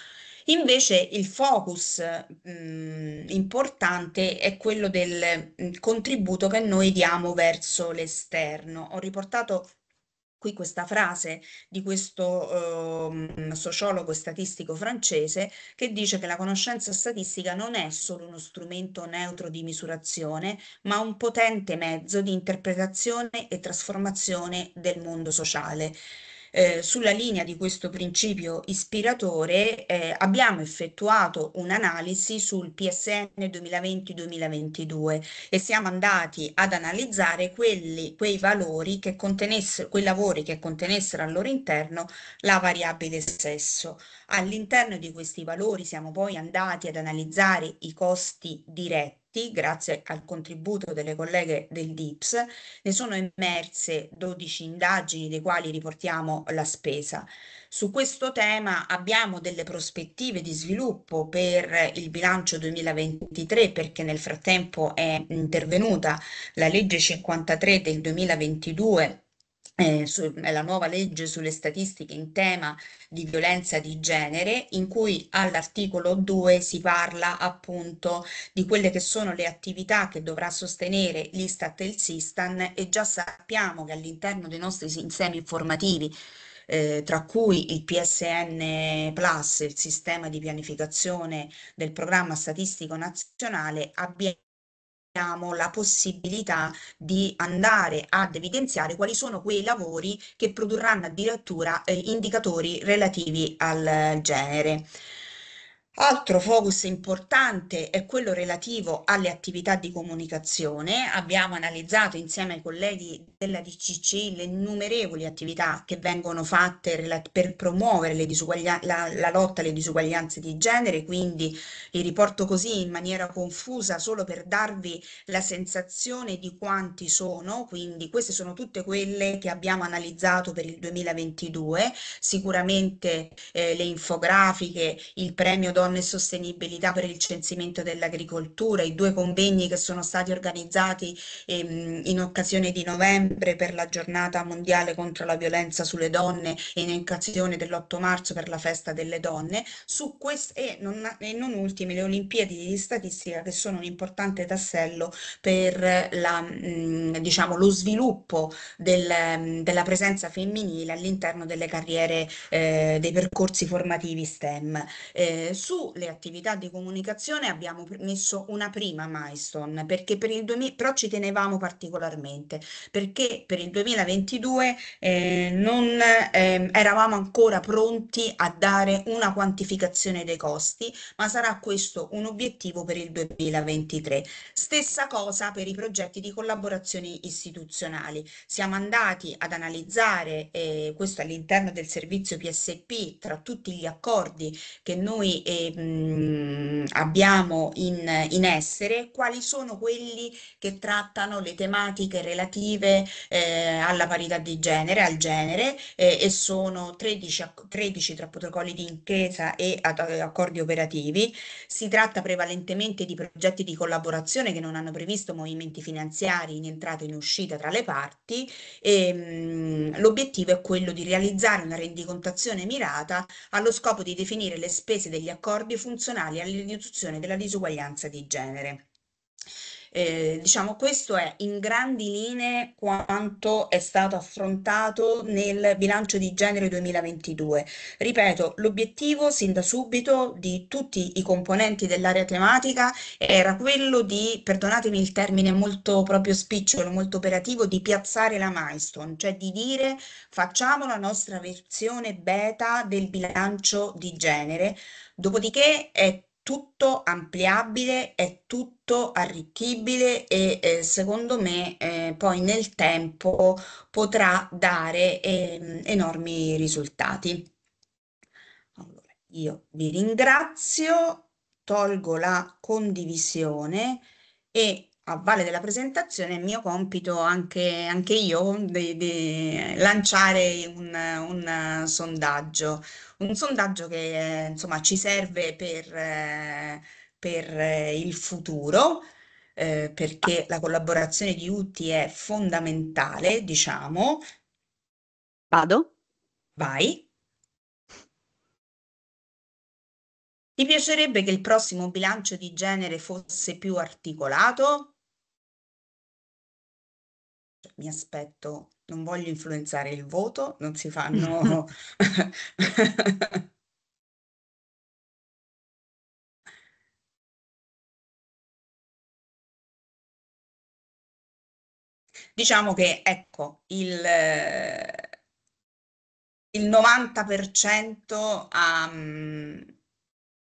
Speaker 9: Invece il focus mh, importante è quello del mh, contributo che noi diamo verso l'esterno. Ho riportato qui questa frase di questo eh, sociologo statistico francese che dice che la conoscenza statistica non è solo uno strumento neutro di misurazione, ma un potente mezzo di interpretazione e trasformazione del mondo sociale eh, sulla linea di questo principio ispiratore eh, abbiamo effettuato un'analisi sul PSN 2020-2022 e siamo andati ad analizzare quelli, quei valori che contenessero, quei lavori che contenessero al loro interno la variabile sesso. All'interno di questi valori siamo poi andati ad analizzare i costi diretti fatti, grazie al contributo delle colleghe del DIPS, ne sono emerse 12 indagini, dei quali riportiamo la spesa. Su questo tema abbiamo delle prospettive di sviluppo per il bilancio 2023, perché nel frattempo è intervenuta la legge 53 del 2022 eh, su, la nuova legge sulle statistiche in tema di violenza di genere, in cui all'articolo 2 si parla appunto di quelle che sono le attività che dovrà sostenere l'Istat e il Sistan e già sappiamo che all'interno dei nostri sistemi informativi eh, tra cui il PSN Plus, il sistema di pianificazione del programma statistico nazionale, abbiamo abbiamo la possibilità di andare ad evidenziare quali sono quei lavori che produrranno addirittura eh, indicatori relativi al eh, genere. Altro focus importante è quello relativo alle attività di comunicazione. Abbiamo analizzato insieme ai colleghi della DCC le innumerevoli attività che vengono fatte per promuovere la, la, lotta alle disuguaglianze di genere, quindi li riporto così in maniera confusa solo per darvi la sensazione di quanti sono, quindi queste sono tutte quelle che abbiamo analizzato per il 2022, sicuramente eh, le infografiche, il premio Don Donne e Sostenibilità per il censimento dell'agricoltura, i due convegni che sono stati organizzati ehm, in occasione di novembre per la giornata mondiale contro la violenza sulle donne e in occasione dell'8 marzo per la festa delle donne, su quest- e, non, e non ultime le Olimpiadi di statistica che sono un importante tassello per la, mh, mm, diciamo, lo sviluppo del, mm, della presenza femminile all'interno delle carriere, eh, dei percorsi formativi STEM. Eh, su sulle attività di comunicazione abbiamo messo una prima milestone, perché per il 2000, però ci tenevamo particolarmente, perché per il 2022 eh, non eh, eravamo ancora pronti a dare una quantificazione dei costi, ma sarà questo un obiettivo per il 2023. Stessa cosa per i progetti di collaborazioni istituzionali. Siamo andati ad analizzare eh, questo all'interno del servizio PSP tra tutti gli accordi che noi eh, che mh, abbiamo in, in, essere, quali sono quelli che trattano le tematiche relative eh, alla parità di genere, al genere, eh, e sono 13, 13 tra protocolli di intesa e accordi operativi. Si tratta prevalentemente di progetti di collaborazione che non hanno previsto movimenti finanziari in entrata e in uscita tra le parti. E, l'obiettivo è quello di realizzare una rendicontazione mirata allo scopo di definire le spese degli accordi accordi funzionali alla riduzione della disuguaglianza di genere. Eh, diciamo questo è in grandi linee quanto è stato affrontato nel bilancio di genere 2022. Ripeto, l'obiettivo sin da subito di tutti i componenti dell'area tematica era quello di, perdonatemi il termine molto proprio spicciolo, molto operativo, di piazzare la milestone, cioè di dire facciamo la nostra versione beta del bilancio di genere Dopodiché è tutto ampliabile, è tutto arricchibile e eh, secondo me eh, poi nel tempo potrà dare eh, enormi risultati. Allora, io vi ringrazio, tolgo la condivisione e a valle della presentazione è mio compito anche, anche io di, lanciare un, un, sondaggio, un sondaggio che insomma ci serve per, per il futuro. Eh, perché la collaborazione di tutti è fondamentale, diciamo. Vado? Vai. Ti piacerebbe che il prossimo bilancio di genere fosse più articolato?
Speaker 4: Cioè, mi aspetto, non voglio influenzare il voto,
Speaker 1: non si fanno... diciamo che, ecco, il,
Speaker 9: il 90% ha, mm,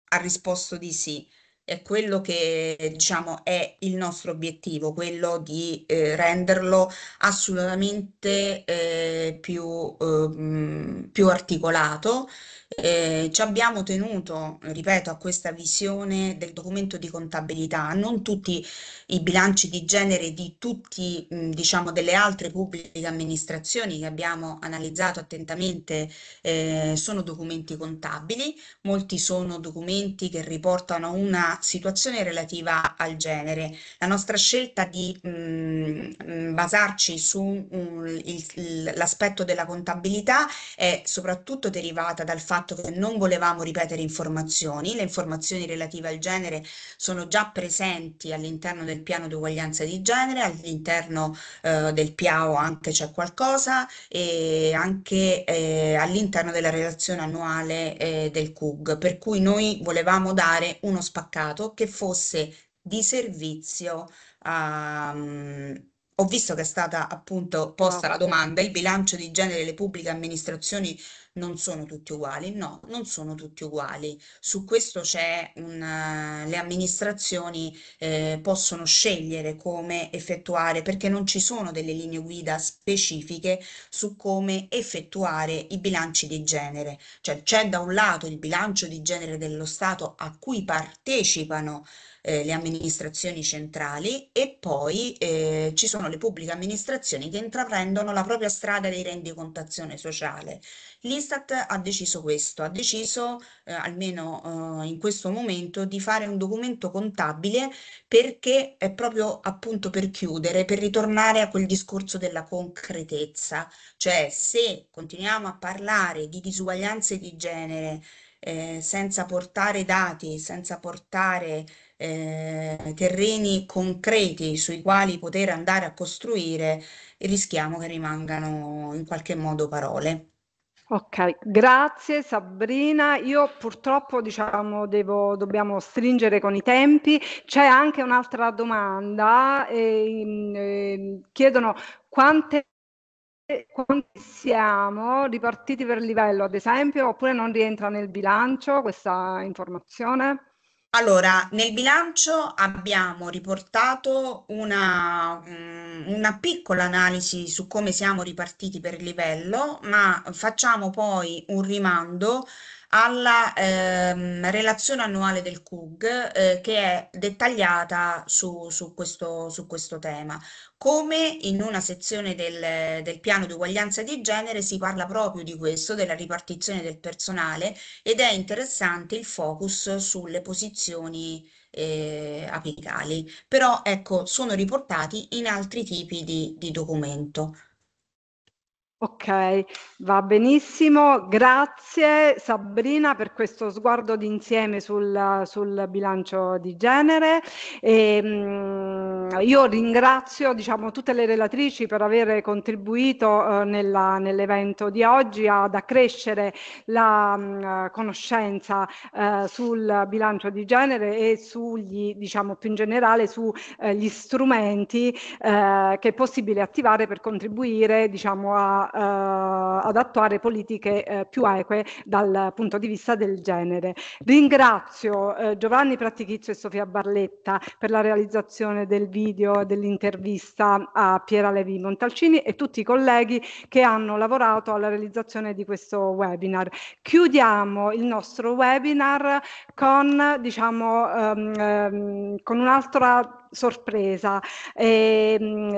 Speaker 9: ha risposto di sì è quello che diciamo è il nostro obiettivo, quello di eh, renderlo assolutamente eh, più, eh, più articolato, eh, ci abbiamo tenuto, ripeto, a questa visione del documento di contabilità. Non tutti i bilanci di genere di tutti, mh, diciamo, delle altre pubbliche amministrazioni che abbiamo analizzato attentamente eh, sono documenti contabili, molti sono documenti che riportano una situazione relativa al genere. La nostra scelta di mh, basarci sull'aspetto della contabilità è soprattutto derivata dal fatto fatto che non volevamo ripetere informazioni, le informazioni relative al genere sono già presenti all'interno del piano di uguaglianza di genere, all'interno eh, del PIAO anche c'è qualcosa e anche eh, all'interno della relazione annuale eh, del CUG, per cui noi volevamo dare uno spaccato che fosse di servizio. Um, ho visto che è stata appunto posta la domanda, il bilancio di genere delle pubbliche amministrazioni non sono tutti uguali, no, non sono tutti uguali. Su questo c'è una, eh, le amministrazioni eh, possono scegliere come effettuare, perché non ci sono delle linee guida specifiche su come effettuare i bilanci di genere. Cioè c'è da un lato il bilancio di genere dello Stato a cui partecipano eh, le amministrazioni centrali e poi eh, ci sono le pubbliche amministrazioni che intraprendono la propria strada di rendicontazione sociale. L'Istat ha deciso questo, ha deciso eh, almeno eh, in questo momento di fare un documento contabile perché è proprio appunto per chiudere, per ritornare a quel discorso della concretezza, cioè se continuiamo a parlare di disuguaglianze di genere eh, senza portare dati, senza portare eh, terreni concreti sui quali poter andare a costruire rischiamo che rimangano in qualche modo parole.
Speaker 2: Ok, grazie Sabrina. Io purtroppo diciamo, devo, dobbiamo stringere con i tempi. C'è anche un'altra domanda. Eh, eh, chiedono quante quanti siamo ripartiti per livello, ad esempio, oppure non rientra nel bilancio questa informazione? Allora, nel bilancio abbiamo riportato una,
Speaker 9: mm, una, piccola analisi su come siamo ripartiti per livello, ma facciamo poi un rimando alla ehm, relazione annuale del CUG eh, che è dettagliata su, su, questo, su, questo, tema. Come in una sezione del, del piano di uguaglianza di genere si parla proprio di questo, della ripartizione del personale ed è interessante il focus sulle posizioni eh, apicali, però ecco sono riportati
Speaker 2: in altri tipi di, di documento. Ok, va benissimo. Grazie Sabrina per questo sguardo d'insieme sul, sul bilancio di genere. E, ehm, mh, Ehm, io ringrazio diciamo, tutte le relatrici per aver contribuito eh, nell'evento di oggi ad accrescere la mh, mm, conoscenza eh, sul bilancio di genere e sugli, diciamo, più in generale sugli eh, strumenti eh, che è possibile attivare per contribuire diciamo, a, eh, ad attuare politiche eh, più eque dal punto di vista del genere. Ringrazio eh, Giovanni Prattichizio e Sofia Barletta per la realizzazione del video dell'intervista a Piera Levi Montalcini e tutti i colleghi che hanno lavorato alla realizzazione di questo webinar. Chiudiamo il nostro webinar con, diciamo, um, um, con un'altra sorpresa. E, ehm,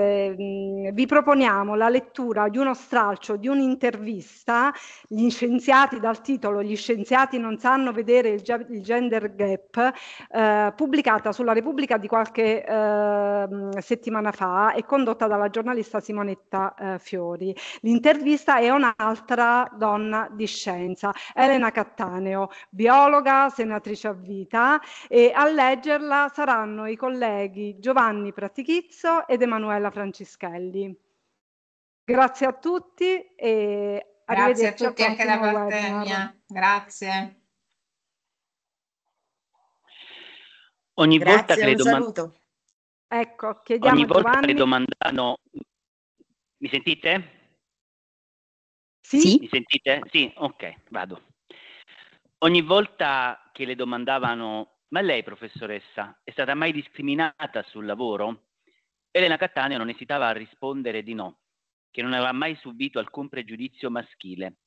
Speaker 2: eh, vi proponiamo la lettura di uno stralcio di un'intervista, gli scienziati dal titolo Gli scienziati non sanno vedere il, il gender gap, eh, pubblicata sulla Repubblica di qualche eh, settimana fa e condotta dalla giornalista Simonetta eh, Fiori. L'intervista è un'altra donna di scienza, Elena Cattaneo, biologa, senatrice a vita e a leggerla saranno i colleghi Giovanni Pratichizzo ed Emanuela Francischelli. Grazie a tutti e Grazie a tutti a anche da parte webinar. mia.
Speaker 4: Grazie.
Speaker 5: Ogni Grazie, ecco, volta che le domande...
Speaker 4: Ecco,
Speaker 2: chiediamo Ogni volta Giovanni... le
Speaker 5: domandano... Mi sentite? sì. Mi sentite? Sì, ok, vado. Ogni volta che le domandavano ma lei, professoressa, è stata mai discriminata sul lavoro? Elena Cattaneo non esitava a rispondere di no, che non aveva mai subito alcun pregiudizio maschile.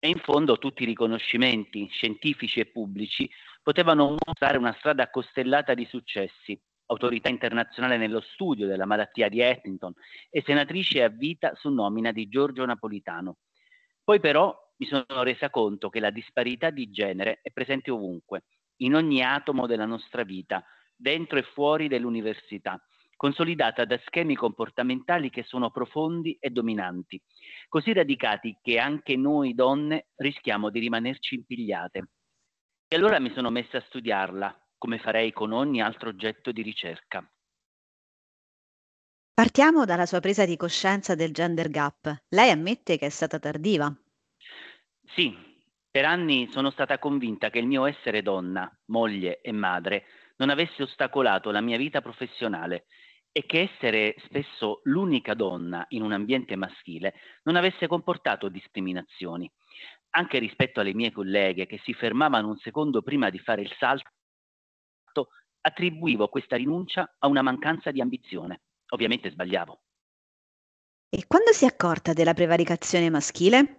Speaker 5: E in fondo tutti i riconoscimenti, scientifici e pubblici, potevano mostrare una strada costellata di successi. Autorità internazionale nello studio della malattia di Huntington e senatrice a vita su nomina di Giorgio Napolitano. Poi però mi sono resa conto che la disparità di genere è presente ovunque in ogni atomo della nostra vita, dentro e fuori dell'università, consolidata da schemi comportamentali che sono profondi e dominanti, così radicati che anche noi donne rischiamo di rimanerci impigliate. E allora mi sono messa a studiarla, come farei con ogni altro oggetto di ricerca.
Speaker 4: Partiamo dalla sua presa di coscienza del gender gap. Lei ammette che è stata tardiva.
Speaker 5: Sì, per anni sono stata convinta che il mio essere donna, moglie e madre non avesse ostacolato la mia vita professionale e che essere spesso l'unica donna in un ambiente maschile non avesse comportato discriminazioni, anche rispetto alle mie colleghe che si fermavano un secondo prima di fare il salto attribuivo questa rinuncia a una mancanza di ambizione. Ovviamente sbagliavo.
Speaker 4: E quando si è accorta della prevaricazione maschile?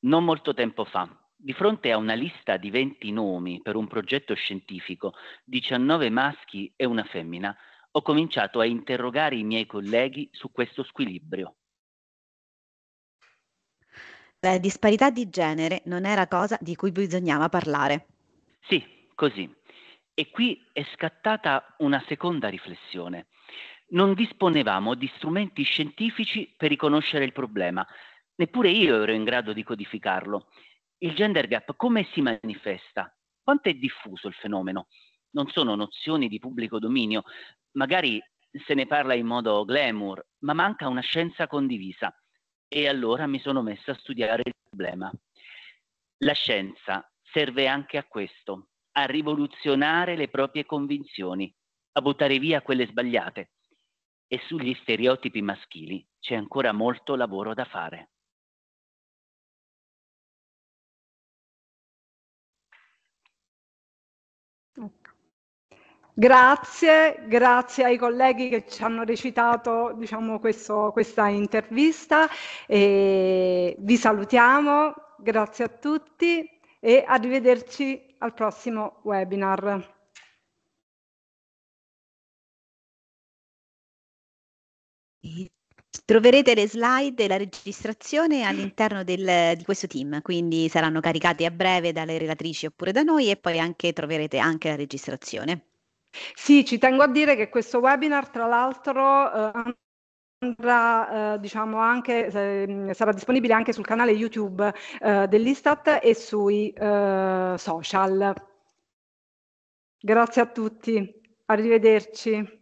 Speaker 5: non molto tempo fa. Di fronte a una lista di 20 nomi per un progetto scientifico, 19 maschi e una femmina, ho cominciato a interrogare i miei colleghi su questo squilibrio.
Speaker 4: La disparità di genere non era cosa di cui bisognava parlare.
Speaker 5: Sì, così. E qui è scattata una seconda riflessione. Non disponevamo di strumenti scientifici per riconoscere il problema, neppure io ero in grado di codificarlo. Il gender gap come si manifesta? Quanto è diffuso il fenomeno? Non sono nozioni di pubblico dominio, magari se ne parla in modo glamour, ma manca una scienza condivisa. E allora mi sono messa a studiare il problema. La scienza serve anche a questo, a rivoluzionare le proprie convinzioni, a buttare via quelle sbagliate. E sugli stereotipi maschili c'è ancora molto lavoro da fare.
Speaker 1: Grazie, grazie ai colleghi che ci hanno
Speaker 2: recitato diciamo, questo, questa intervista. E vi salutiamo, grazie a tutti e arrivederci al prossimo
Speaker 1: webinar. Troverete le slide e la registrazione all'interno di
Speaker 4: questo team, quindi saranno caricate a breve dalle relatrici oppure da noi e poi anche, troverete anche la registrazione. Sì, ci tengo a dire che questo webinar, tra l'altro,
Speaker 2: eh, andrà, eh, diciamo anche, mm, sarà disponibile anche sul canale YouTube eh, dell'Istat e sui social.
Speaker 1: Grazie a tutti, arrivederci.